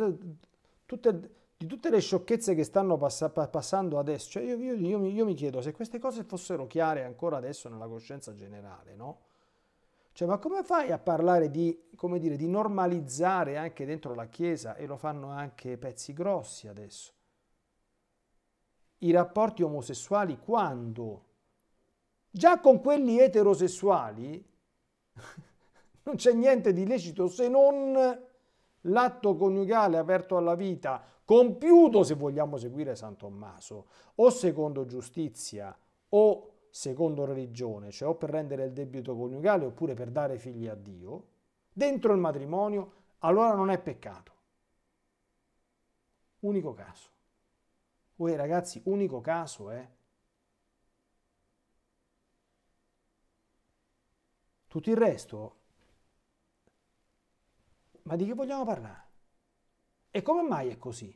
S1: tutte di tutte le sciocchezze che stanno passa, passando adesso, cioè io, io, io, io, mi chiedo se queste cose fossero chiare ancora adesso nella coscienza generale, no? Cioè, ma come fai a parlare di, come dire, di normalizzare anche dentro la Chiesa, e lo fanno anche pezzi grossi adesso, i rapporti omosessuali quando? Già con quelli eterosessuali non c'è niente di lecito se non l'atto coniugale aperto alla vita compiuto se vogliamo seguire San Tommaso, o secondo giustizia o secondo religione, cioè o per rendere il debito coniugale oppure per dare figli a Dio, dentro il matrimonio, allora non è peccato. Unico caso. Voi ragazzi, unico caso, è... Tutto il resto, ma di che vogliamo parlare? E come mai è così?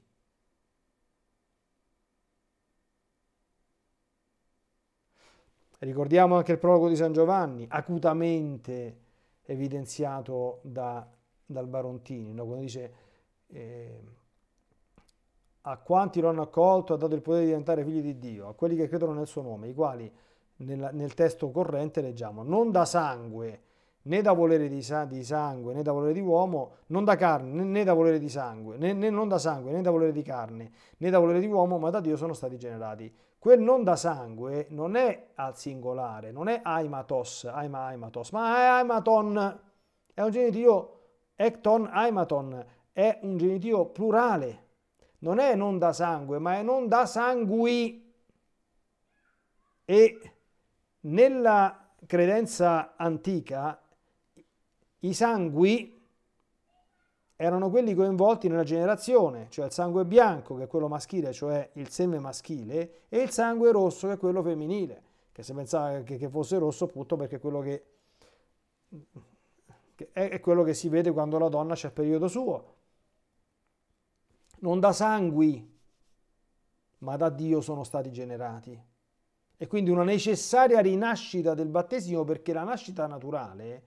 S1: Ricordiamo anche il prologo di San Giovanni, acutamente evidenziato da, dal Barontini, no? quando dice eh, a quanti lo hanno accolto ha dato il potere di diventare figli di Dio, a quelli che credono nel suo nome, i quali nel, nel testo corrente leggiamo non da sangue, né da volere di, sa di, sangue né da volere di uomo, non da carne né da volere di sangue, né, né, non da sangue né da volere di carne né da volere di uomo, ma da Dio sono stati generati. Quel non da sangue non è al singolare, non è aimatos, aima aimatos, ma è aimaton, è un genitivo ecton aimaton, è un genitivo plurale, non è non da sangue, ma è non da sangui. E nella credenza antica i sangui erano quelli coinvolti nella generazione, cioè il sangue bianco, che è quello maschile, cioè il seme maschile, e il sangue rosso, che è quello femminile, che si pensava che fosse rosso appunto perché è quello che, che è quello che si vede quando la donna c'è il periodo suo. Non da sangui, ma da Dio sono stati generati. E quindi una necessaria rinascita del battesimo, perché la nascita naturale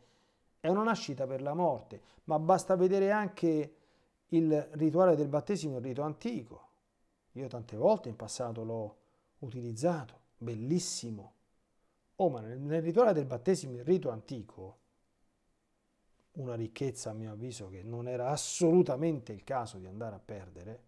S1: è una nascita per la morte, ma basta vedere anche il rituale del battesimo, il rito antico. Io tante volte in passato l'ho utilizzato, bellissimo. Oh, ma nel, nel rituale del battesimo, il rito antico, una ricchezza a mio avviso che non era assolutamente il caso di andare a perdere.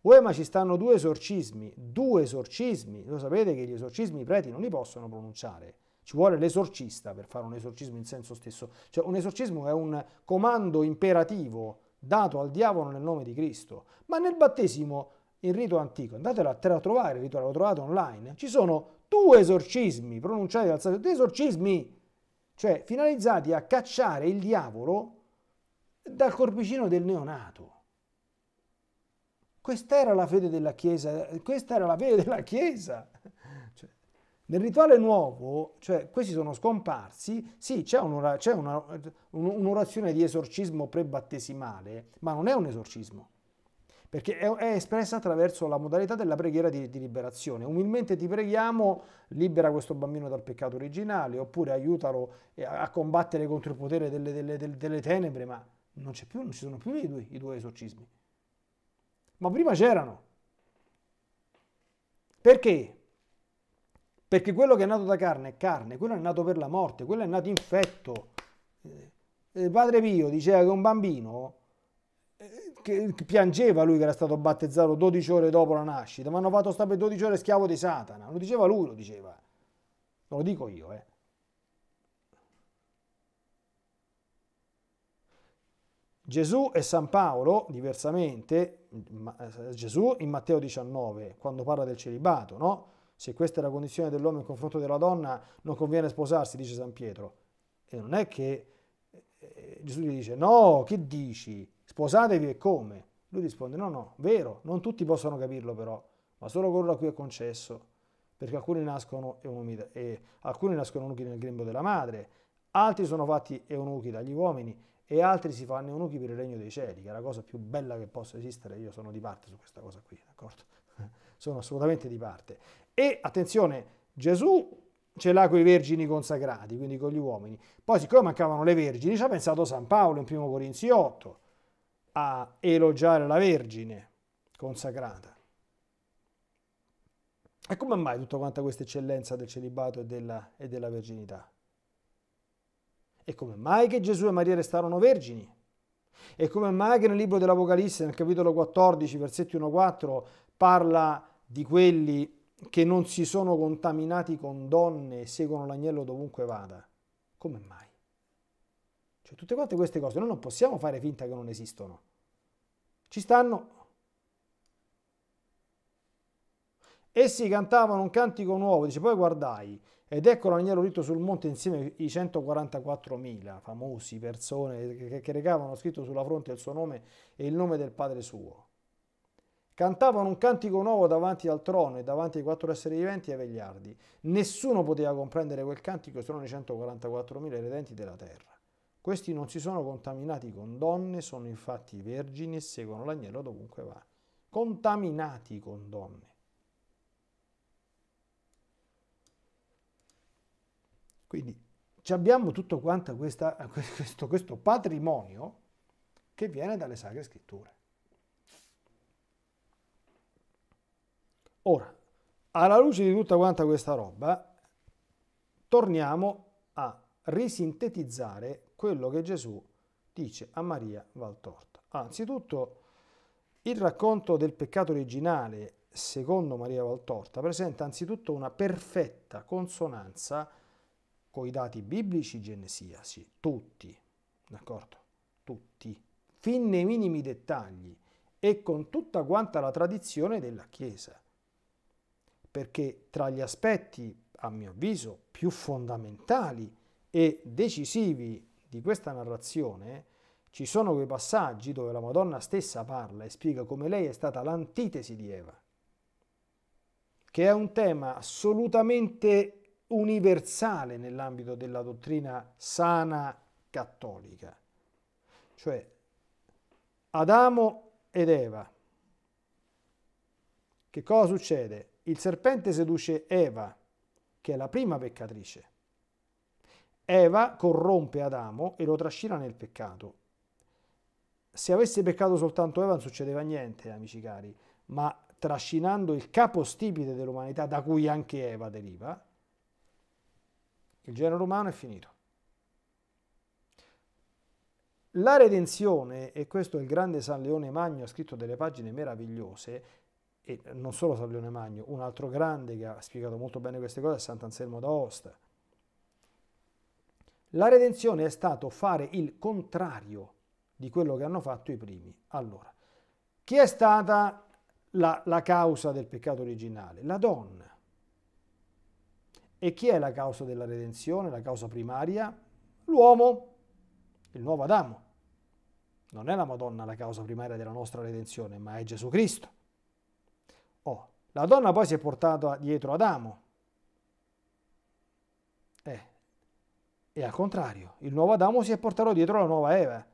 S1: Uè, ma ci stanno due esorcismi, due esorcismi, lo sapete che gli esorcismi i preti non li possono pronunciare, ci vuole l'esorcista per fare un esorcismo in senso stesso. Cioè un esorcismo è un comando imperativo dato al diavolo nel nome di Cristo. Ma nel battesimo, in rito antico, andatelo a, a trovare, il rito lo trovate online, ci sono due esorcismi pronunciati dal sacerdote, due esorcismi, cioè finalizzati a cacciare il diavolo dal corpicino del neonato. Questa era la fede della Chiesa, questa era la fede della Chiesa. Nel rituale nuovo, cioè questi sono scomparsi, sì, c'è, un'ora, c'è una, un'orazione di esorcismo prebattesimale, ma non è un esorcismo, perché è, è espressa attraverso la modalità della preghiera di, di, liberazione. Umilmente ti preghiamo, libera questo bambino dal peccato originale, oppure aiutalo eh, a combattere contro il potere delle, delle, delle, delle tenebre, ma non, c'è più, non, ci sono più i due, i due esorcismi. Ma prima c'erano. Perché? Perché quello che è nato da carne è carne, quello è nato per la morte, quello è nato infetto. Il eh, eh, padre Pio diceva che un bambino eh, che piangeva lui che era stato battezzato 12 ore dopo la nascita, ma hanno fatto stare per 12 ore schiavo di Satana. Lo diceva lui, lo diceva. Non lo dico io, eh. Gesù e San Paolo, diversamente, Gesù in Matteo 19, quando parla del celibato, no? se questa è la condizione dell'uomo in confronto della donna, non conviene sposarsi, dice San Pietro. E non è che eh, Gesù gli dice, no, che dici? Sposatevi e come? Lui risponde, no, no, vero, non tutti possono capirlo però, ma solo coloro a cui è concesso, perché alcuni nascono eunuchi, e alcuni nascono eunuchi nel grembo della madre, altri sono fatti eunuchi dagli uomini e altri si fanno eunuchi per il regno dei cieli, che è la cosa più bella che possa esistere, io sono di parte su questa cosa qui, d'accordo? sono assolutamente di parte. E attenzione, Gesù ce l'ha con i vergini consacrati, quindi con gli uomini. Poi, siccome mancavano le vergini, ci ha pensato San Paolo in primo Corinzi 8 a elogiare la Vergine consacrata. E come mai tutta quanta questa eccellenza del celibato e della, e della verginità? E come mai che Gesù e Maria restarono vergini? E come mai che nel libro dell'Apocalisse, nel capitolo 14, versetti 1-4, parla di quelli che non si sono contaminati con donne e seguono l'agnello dovunque vada? Come mai? Cioè, tutte quante queste cose noi non possiamo fare finta che non esistono. Ci stanno. Essi cantavano un cantico nuovo, dice poi guardai, ed ecco l'agnello ritto sul monte insieme ai 144.000 famosi persone che, che recavano scritto sulla fronte il suo nome e il nome del padre suo. Cantavano un cantico nuovo davanti al trono e davanti ai quattro esseri viventi e ai vegliardi. Nessuno poteva comprendere quel cantico se non i 144.000 redenti della terra. Questi non si sono contaminati con donne, sono infatti vergini e seguono l'agnello dovunque va. Contaminati con donne. Quindi abbiamo tutto quanto questa, questo, questo patrimonio che viene dalle sacre scritture. Ora, alla luce di tutta quanta questa roba, torniamo a risintetizzare quello che Gesù dice a Maria Valtorta. Anzitutto, il racconto del peccato originale, secondo Maria Valtorta, presenta anzitutto una perfetta consonanza con i dati biblici genesiasi, tutti, d'accordo? Tutti, fin nei minimi dettagli e con tutta quanta la tradizione della Chiesa perché tra gli aspetti, a mio avviso, più fondamentali e decisivi di questa narrazione ci sono quei passaggi dove la Madonna stessa parla e spiega come lei è stata l'antitesi di Eva, che è un tema assolutamente universale nell'ambito della dottrina sana cattolica. Cioè, Adamo ed Eva. Che cosa succede? il serpente seduce Eva, che è la prima peccatrice. Eva corrompe Adamo e lo trascina nel peccato. Se avesse peccato soltanto Eva non succedeva niente, amici cari, ma trascinando il capostipite dell'umanità, da cui anche Eva deriva, il genere umano è finito. La redenzione, e questo il grande San Leone Magno ha scritto delle pagine meravigliose, e non solo San Magno, un altro grande che ha spiegato molto bene queste cose è Sant'Anselmo d'Aosta. La redenzione è stato fare il contrario di quello che hanno fatto i primi. Allora, chi è stata la, la causa del peccato originale? La donna. E chi è la causa della redenzione, la causa primaria? L'uomo, il nuovo Adamo. Non è la Madonna la causa primaria della nostra redenzione, ma è Gesù Cristo. Oh, la donna poi si è portata dietro Adamo. Eh, e al contrario, il nuovo Adamo si è portato dietro la nuova Eva,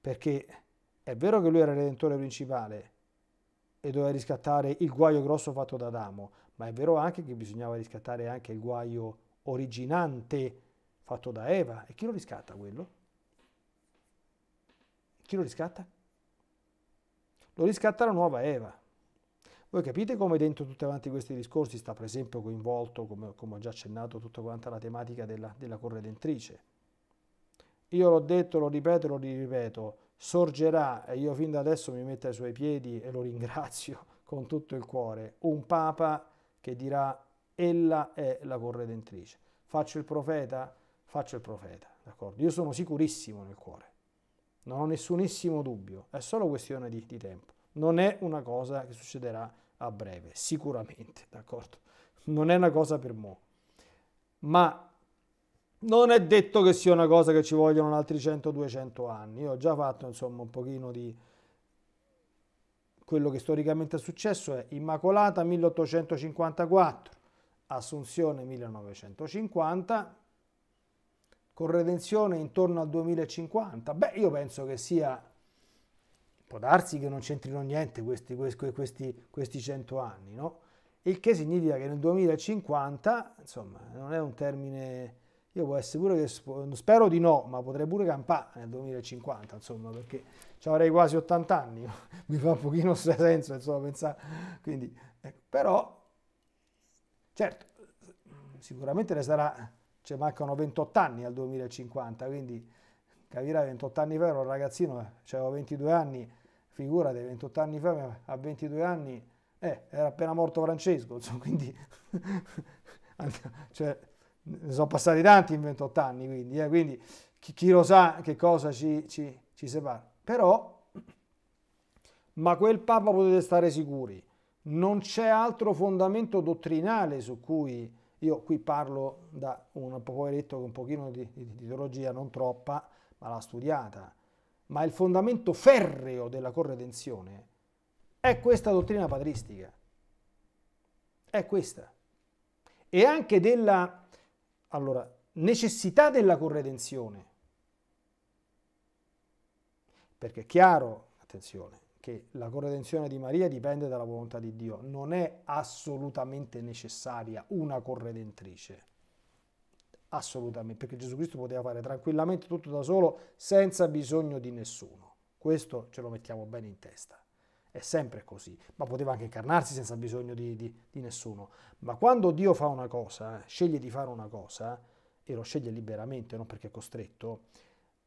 S1: perché è vero che lui era il redentore principale e doveva riscattare il guaio grosso fatto da Adamo, ma è vero anche che bisognava riscattare anche il guaio originante fatto da Eva. E chi lo riscatta quello? Chi lo riscatta? Lo riscatta la nuova Eva. Voi capite come dentro tutti quanti questi discorsi sta per esempio coinvolto, come, come ho già accennato, tutta quanta la tematica della, della corredentrice. Io l'ho detto, lo ripeto, lo ripeto, sorgerà, e io fin da adesso mi metto ai suoi piedi e lo ringrazio con tutto il cuore, un Papa che dirà ella è la corredentrice. Faccio il profeta? Faccio il profeta, d'accordo? Io sono sicurissimo nel cuore, non ho nessunissimo dubbio, è solo questione di, di tempo non è una cosa che succederà a breve, sicuramente, d'accordo? Non è una cosa per mo'. Ma non è detto che sia una cosa che ci vogliono altri 100-200 anni. Io ho già fatto, insomma, un pochino di quello che storicamente è successo è Immacolata 1854, Assunzione 1950, con redenzione intorno al 2050. Beh, io penso che sia può darsi che non c'entrino niente questi, questi, questi, 100 anni, no? Il che significa che nel 2050, insomma, non è un termine... Io può essere pure che spero di no, ma potrei pure campare nel 2050, insomma, perché ci avrei quasi 80 anni, mi fa un pochino senso, insomma, pensare. Quindi, ecco, però, certo, sicuramente ne sarà, cioè mancano 28 anni al 2050, quindi capirai 28 anni fa ero un ragazzino, avevo 22 anni, figura dei 28 anni fa, a 22 anni, eh, era appena morto Francesco, insomma, quindi cioè, ne sono passati tanti in 28 anni, quindi, eh, quindi chi, chi, lo sa che cosa ci, ci, ci separa. Però, ma quel Papa potete stare sicuri, non c'è altro fondamento dottrinale su cui io qui parlo da un poveretto che un pochino di, di, di teologia, non troppa, ma l'ha studiata ma il fondamento ferreo della corredenzione è questa dottrina patristica. È questa. E anche della allora, necessità della corredenzione. Perché è chiaro, attenzione, che la corredenzione di Maria dipende dalla volontà di Dio, non è assolutamente necessaria una corredentrice. Assolutamente, perché Gesù Cristo poteva fare tranquillamente tutto da solo senza bisogno di nessuno. Questo ce lo mettiamo bene in testa. È sempre così, ma poteva anche incarnarsi senza bisogno di, di, di nessuno. Ma quando Dio fa una cosa, eh, sceglie di fare una cosa, e lo sceglie liberamente, non perché è costretto,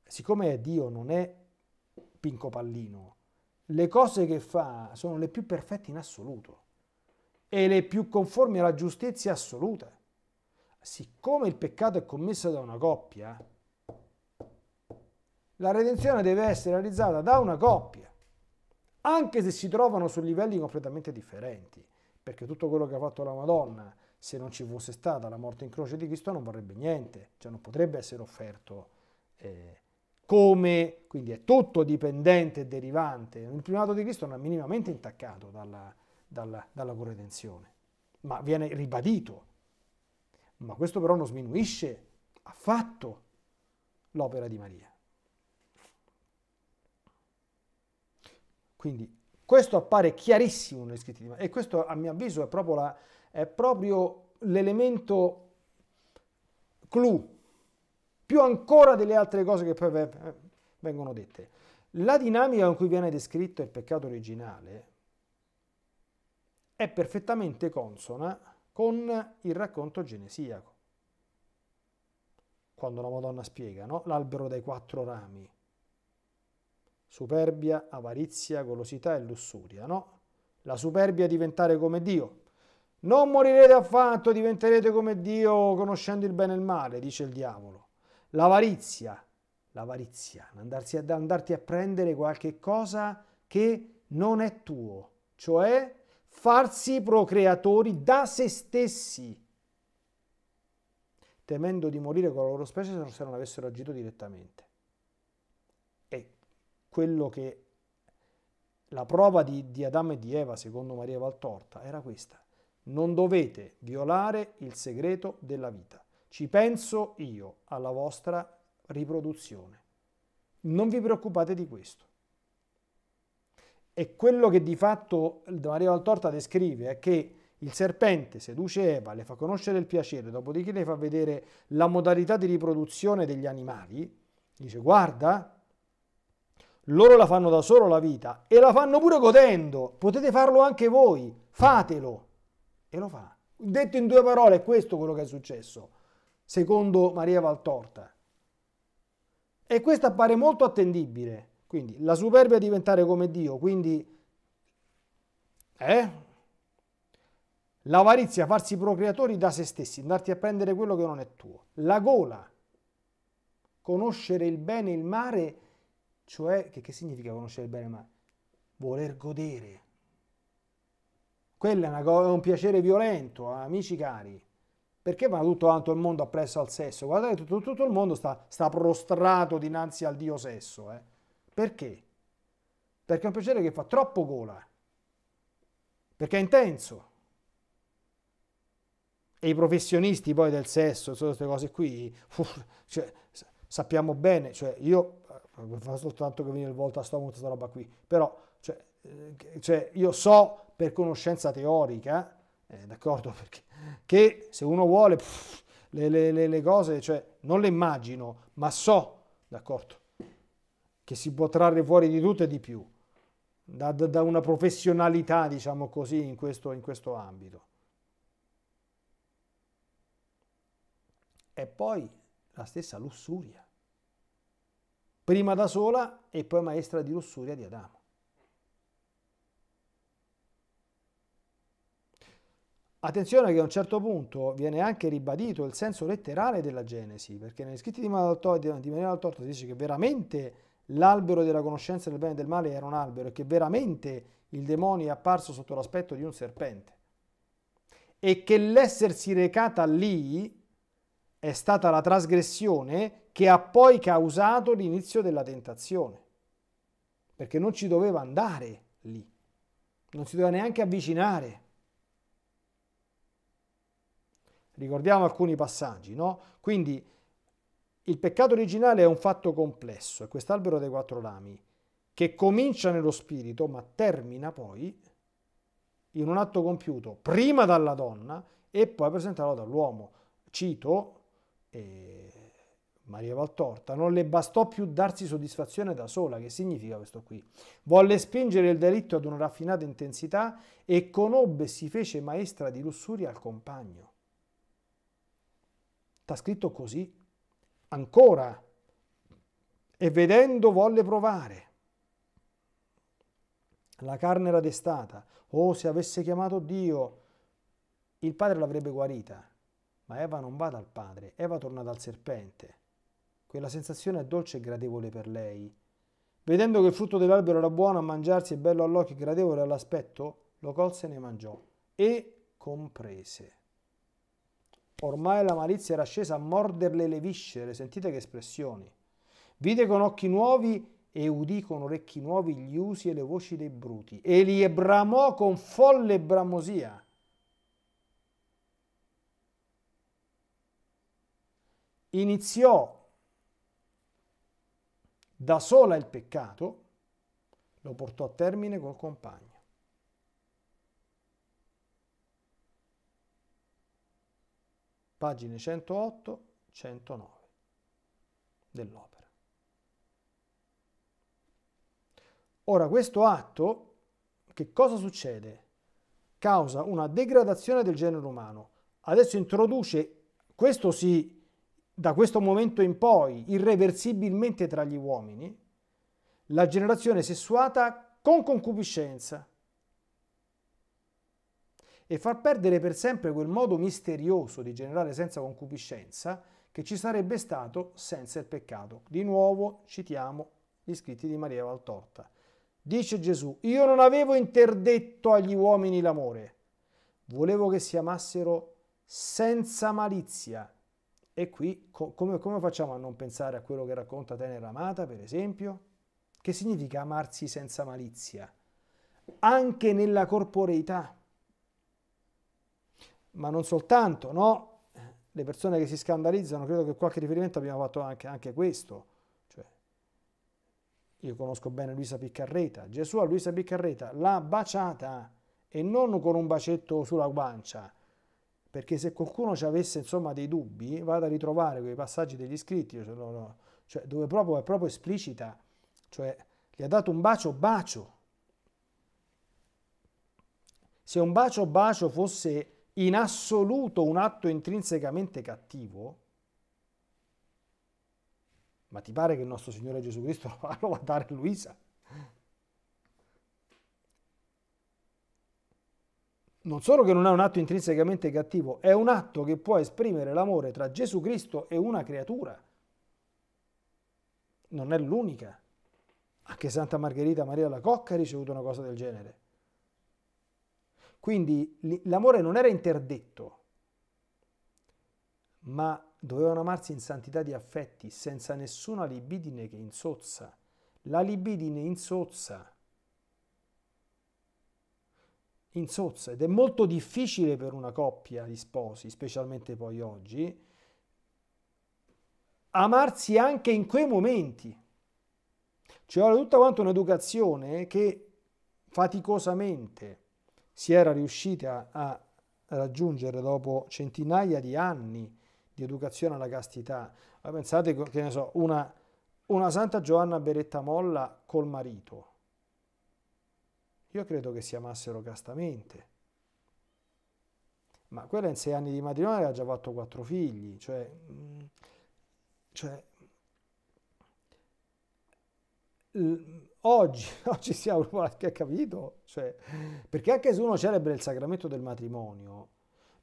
S1: siccome Dio non è Pinco Pallino, le cose che fa sono le più perfette in assoluto e le più conformi alla giustizia assoluta siccome il peccato è commesso da una coppia, la redenzione deve essere realizzata da una coppia, anche se si trovano su livelli completamente differenti, perché tutto quello che ha fatto la Madonna, se non ci fosse stata la morte in croce di Cristo, non vorrebbe niente, cioè non potrebbe essere offerto eh, come, quindi è tutto dipendente e derivante. Il primato di Cristo non è minimamente intaccato dalla, dalla, dalla corredenzione, ma viene ribadito ma questo però non sminuisce affatto l'opera di Maria. Quindi questo appare chiarissimo nelle scritti di Maria e questo a mio avviso è proprio, la, è proprio l'elemento clou, più ancora delle altre cose che poi vengono dette. La dinamica con cui viene descritto il peccato originale è perfettamente consona con il racconto genesiaco. Quando la Madonna spiega, no? L'albero dai quattro rami. Superbia, avarizia, golosità e lussuria, no? La superbia è diventare come Dio. Non morirete affatto, diventerete come Dio conoscendo il bene e il male, dice il diavolo. L'avarizia, l'avarizia, andarsi a, andarti a prendere qualche cosa che non è tuo, cioè farsi procreatori da se stessi, temendo di morire con la loro specie se non avessero agito direttamente. E quello che la prova di, di Adamo e di Eva, secondo Maria Valtorta, era questa. Non dovete violare il segreto della vita. Ci penso io alla vostra riproduzione. Non vi preoccupate di questo. E quello che di fatto Maria Valtorta descrive è che il serpente seduce Eva, le fa conoscere il piacere, dopodiché le fa vedere la modalità di riproduzione degli animali. Dice, guarda, loro la fanno da solo la vita e la fanno pure godendo. Potete farlo anche voi, fatelo. E lo fa. Detto in due parole, è questo quello che è successo, secondo Maria Valtorta. E questo appare molto attendibile. Quindi la superbia è diventare come Dio, quindi eh? l'avarizia, farsi procreatori da se stessi, andarti a prendere quello che non è tuo. La gola, conoscere il bene e il male, cioè che, che significa conoscere il bene e il male? Voler godere. Quello è, è, un piacere violento, amici cari. Perché va tutto quanto il mondo appresso al sesso? Guardate, tutto, tutto il mondo sta, sta prostrato dinanzi al dio sesso. Eh? Perché? Perché è un piacere che fa troppo gola, perché è intenso. E i professionisti poi del sesso, tutte queste cose qui, uff, cioè, sappiamo bene, cioè io eh, fa soltanto che viene il volta a stomaco questa roba qui, però cioè, eh, cioè, io so per conoscenza teorica, eh, d'accordo, che se uno vuole pff, le, le, le, cose, cioè non le immagino, ma so, d'accordo, che si può trarre fuori di tutto e di più, da, da una professionalità, diciamo così, in questo, in questo ambito. E poi la stessa lussuria, prima da sola e poi maestra di lussuria di Adamo. Attenzione che a un certo punto viene anche ribadito il senso letterale della Genesi, perché nei scritti di Manuel di Manuel si dice che veramente l'albero della conoscenza del bene e del male era un albero e che veramente il demonio è apparso sotto l'aspetto di un serpente e che l'essersi recata lì è stata la trasgressione che ha poi causato l'inizio della tentazione, perché non ci doveva andare lì, non si doveva neanche avvicinare. Ricordiamo alcuni passaggi, no? Quindi il peccato originale è un fatto complesso, è quest'albero dei quattro lami, che comincia nello spirito ma termina poi in un atto compiuto prima dalla donna e poi presentato dall'uomo. Cito eh, Maria Valtorta, non le bastò più darsi soddisfazione da sola, che significa questo qui? Volle spingere il delitto ad una raffinata intensità e conobbe e si fece maestra di lussuria al compagno. Sta scritto così ancora e vedendo volle provare. La carne era destata, oh se avesse chiamato Dio, il padre l'avrebbe guarita, ma Eva non va dal padre, Eva torna dal serpente. Quella sensazione è dolce e gradevole per lei. Vedendo che il frutto dell'albero era buono a mangiarsi e bello all'occhio e gradevole all'aspetto, lo colse e ne mangiò e comprese Ormai la malizia era scesa a morderle le viscere, sentite che espressioni. Vide con occhi nuovi e udì con orecchi nuovi gli usi e le voci dei bruti, e li bramò con folle bramosia. Iniziò da sola il peccato, lo portò a termine col compagno. pagine 108-109 dell'opera. Ora, questo atto, che cosa succede? Causa una degradazione del genere umano. Adesso introduce, questo sì, da questo momento in poi, irreversibilmente tra gli uomini, la generazione sessuata con concupiscenza e far perdere per sempre quel modo misterioso di generare senza concupiscenza che ci sarebbe stato senza il peccato. Di nuovo citiamo gli scritti di Maria Valtorta. Dice Gesù, io non avevo interdetto agli uomini l'amore, volevo che si amassero senza malizia. E qui co- come, come facciamo a non pensare a quello che racconta Tenera Amata, per esempio? Che significa amarsi senza malizia? Anche nella corporeità ma non soltanto, no? Le persone che si scandalizzano, credo che qualche riferimento abbiamo fatto anche, a questo. Cioè, io conosco bene Luisa Piccarreta, Gesù a Luisa Piccarreta l'ha baciata e non con un bacetto sulla guancia, perché se qualcuno ci avesse insomma dei dubbi, vada a ritrovare quei passaggi degli scritti, cioè, no, no, cioè, dove proprio, è proprio esplicita, cioè gli ha dato un bacio, bacio, se un bacio bacio fosse in assoluto un atto intrinsecamente cattivo, ma ti pare che il nostro Signore Gesù Cristo lo va a dare a Luisa? non solo che non è un atto intrinsecamente cattivo, è un atto che può esprimere l'amore tra Gesù Cristo e una creatura. Non è l'unica. Anche Santa Margherita Maria la Cocca ha ricevuto una cosa del genere. Quindi l'amore non era interdetto, ma dovevano amarsi in santità di affetti, senza nessuna libidine che insozza. La libidine insozza, insozza ed è molto difficile per una coppia di sposi, specialmente poi oggi, amarsi anche in quei momenti. Ci vuole tutta quanto un'educazione che faticosamente si era riuscita a, a raggiungere dopo centinaia di anni di educazione alla castità. Ma pensate che ne so, una, una Santa Giovanna Beretta Molla col marito. Io credo che si amassero castamente. Ma quella in sei anni di matrimonio aveva già fatto quattro figli, cioè, mm, cioè oggi, oggi siamo ha capito, cioè, perché anche se uno celebra il sacramento del matrimonio,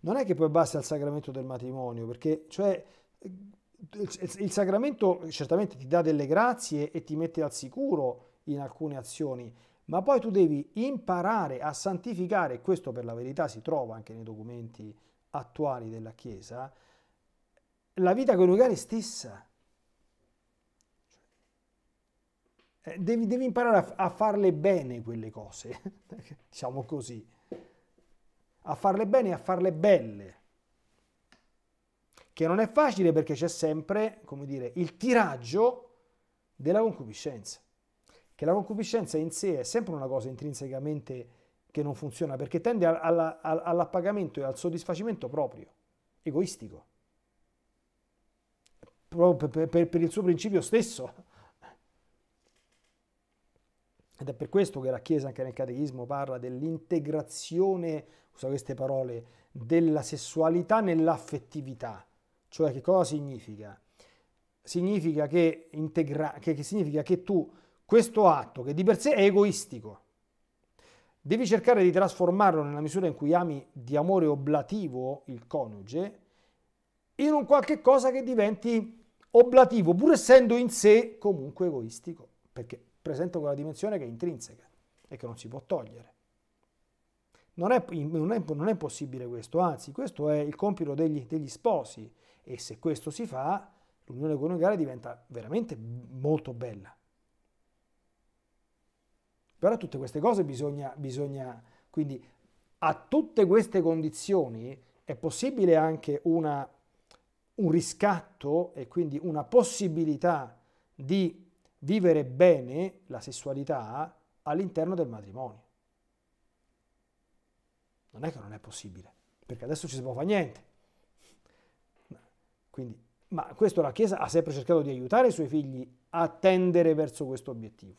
S1: non è che poi basta il sacramento del matrimonio, perché cioè, il sacramento certamente ti dà delle grazie e ti mette al sicuro in alcune azioni, ma poi tu devi imparare a santificare, questo per la verità si trova anche nei documenti attuali della Chiesa, la vita coniugale stessa. Eh, devi, devi, imparare a, a, farle bene quelle cose, diciamo così, a farle bene e a farle belle, che non è facile perché c'è sempre, come dire, il tiraggio della concupiscenza, che la concupiscenza in sé è sempre una cosa intrinsecamente che non funziona perché tende all'appagamento e al soddisfacimento proprio, egoistico, proprio per, per, per il suo principio stesso ed è per questo che la Chiesa anche nel Catechismo parla dell'integrazione, usa queste parole, della sessualità nell'affettività. Cioè che cosa significa? Significa che, integra- che, che significa che tu questo atto, che di per sé è egoistico, devi cercare di trasformarlo nella misura in cui ami di amore oblativo il coniuge, in un qualche cosa che diventi oblativo, pur essendo in sé comunque egoistico, perché presenta quella dimensione che è intrinseca e che non si può togliere. Non è, non, è, non è, possibile questo, anzi questo è il compito degli, degli sposi e se questo si fa l'unione coniugale diventa veramente molto bella. Però tutte queste cose bisogna, bisogna, quindi a tutte queste condizioni è possibile anche una, un riscatto e quindi una possibilità di vivere bene la sessualità all'interno del matrimonio. Non è che non è possibile, perché adesso ci si può fare niente. Quindi, ma questo la Chiesa ha sempre cercato di aiutare i suoi figli a tendere verso questo obiettivo.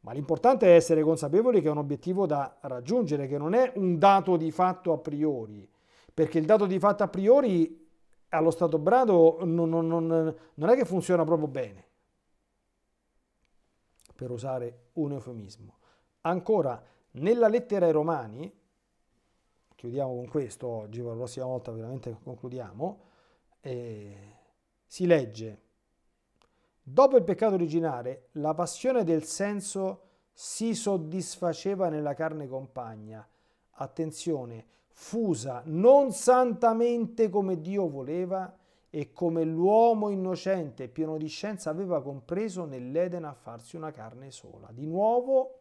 S1: Ma l'importante è essere consapevoli che è un obiettivo da raggiungere, che non è un dato di fatto a priori, perché il dato di fatto a priori allo stato brado non, non, non, non è che funziona proprio bene, per usare un eufemismo. Ancora, nella lettera ai Romani, chiudiamo con questo oggi, per la prossima volta veramente concludiamo, eh, si legge, dopo il peccato originale, la passione del senso si soddisfaceva nella carne compagna. Attenzione, fusa non santamente come Dio voleva e come l'uomo innocente e pieno di scienza aveva compreso nell'Eden a farsi una carne sola. Di nuovo,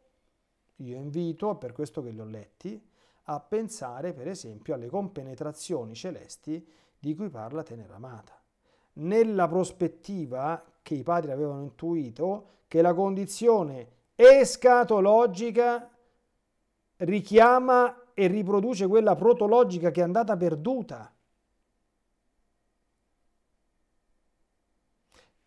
S1: io invito, per questo che li ho letti, a pensare per esempio alle compenetrazioni celesti di cui parla Tenera Amata. Nella prospettiva che i padri avevano intuito che la condizione escatologica richiama e riproduce quella protologica che è andata perduta.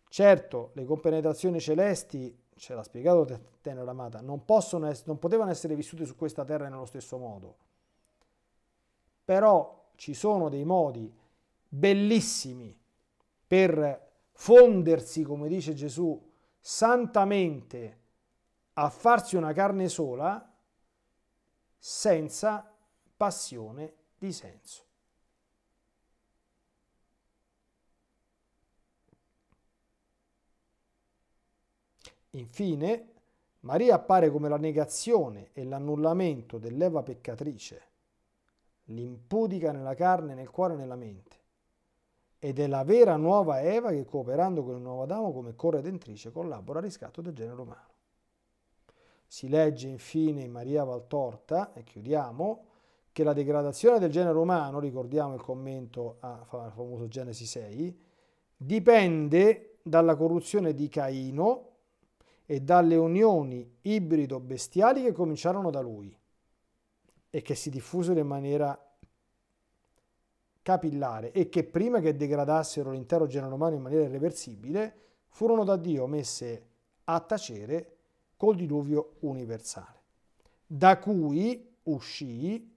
S1: Certo, le compenetrazioni celesti, ce l'ha spiegato Tenera Amata, non, essere, non potevano essere vissute su questa terra nello stesso modo. Però ci sono dei modi bellissimi per fondersi, come dice Gesù, santamente a farsi una carne sola senza passione di senso. Infine, Maria appare come la negazione e l'annullamento dell'Eva peccatrice, l'impudica nella carne, nel cuore e nella mente. Ed è la vera nuova Eva che, cooperando con il nuovo Adamo come corredentrice, collabora al riscatto del genere umano. Si legge infine in Maria Valtorta, e chiudiamo, che la degradazione del genere umano, ricordiamo il commento al famoso Genesi 6, dipende dalla corruzione di Caino e dalle unioni ibrido-bestiali che cominciarono da lui e che si diffusero in maniera capillare e che prima che degradassero l'intero genere umano in maniera irreversibile furono da Dio messe a tacere col diluvio universale, da cui uscì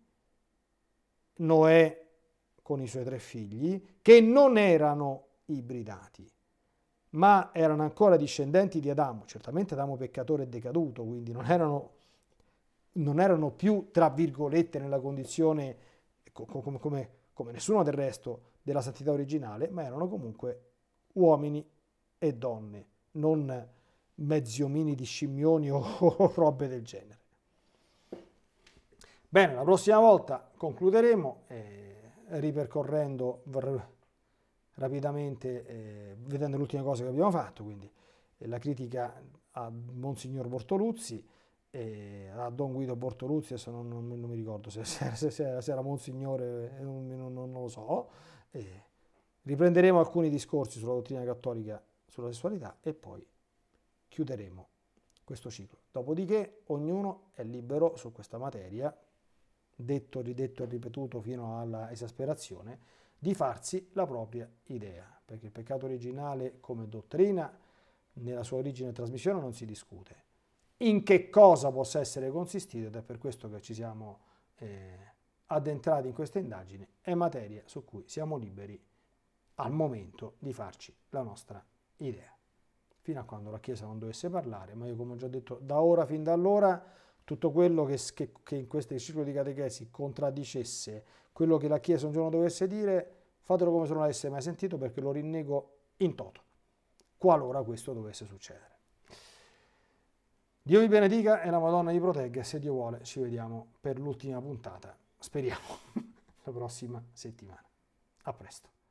S1: Noè con i suoi tre figli, che non erano ibridati, ma erano ancora discendenti di Adamo, certamente Adamo peccatore e decaduto, quindi non erano, non erano più, tra virgolette, nella condizione, come, come, come nessuno del resto, della santità originale, ma erano comunque uomini e donne, non mezzi omini di scimmioni o, o robe del genere. Bene, la prossima volta concluderemo eh, ripercorrendo rapidamente, eh, vedendo l'ultima cosa che abbiamo fatto, quindi eh, la critica a Monsignor Bortoluzzi, eh, a Don Guido Bortoluzzi, adesso non, non, non mi ricordo se, se, se, se era Monsignore, eh, non, non lo so. Eh, riprenderemo alcuni discorsi sulla dottrina cattolica sulla sessualità e poi chiuderemo questo ciclo. Dopodiché ognuno è libero su questa materia, detto, ridetto e ripetuto fino alla esasperazione, di farsi la propria idea, perché il peccato originale come dottrina nella sua origine e trasmissione non si discute. In che cosa possa essere consistito, ed è per questo che ci siamo eh, addentrati in questa indagine, è materia su cui siamo liberi al momento di farci la nostra idea fino a quando la Chiesa non dovesse parlare, ma io come ho già detto, da ora fin da allora tutto quello che, che, che in questo ciclo di catechesi contraddicesse quello che la Chiesa un giorno dovesse dire, fatelo come se non l'avesse mai sentito perché lo rinnego in toto, qualora questo dovesse succedere. Dio vi benedica e la Madonna vi protegga, se Dio vuole ci vediamo per l'ultima puntata, speriamo, la prossima settimana. A presto.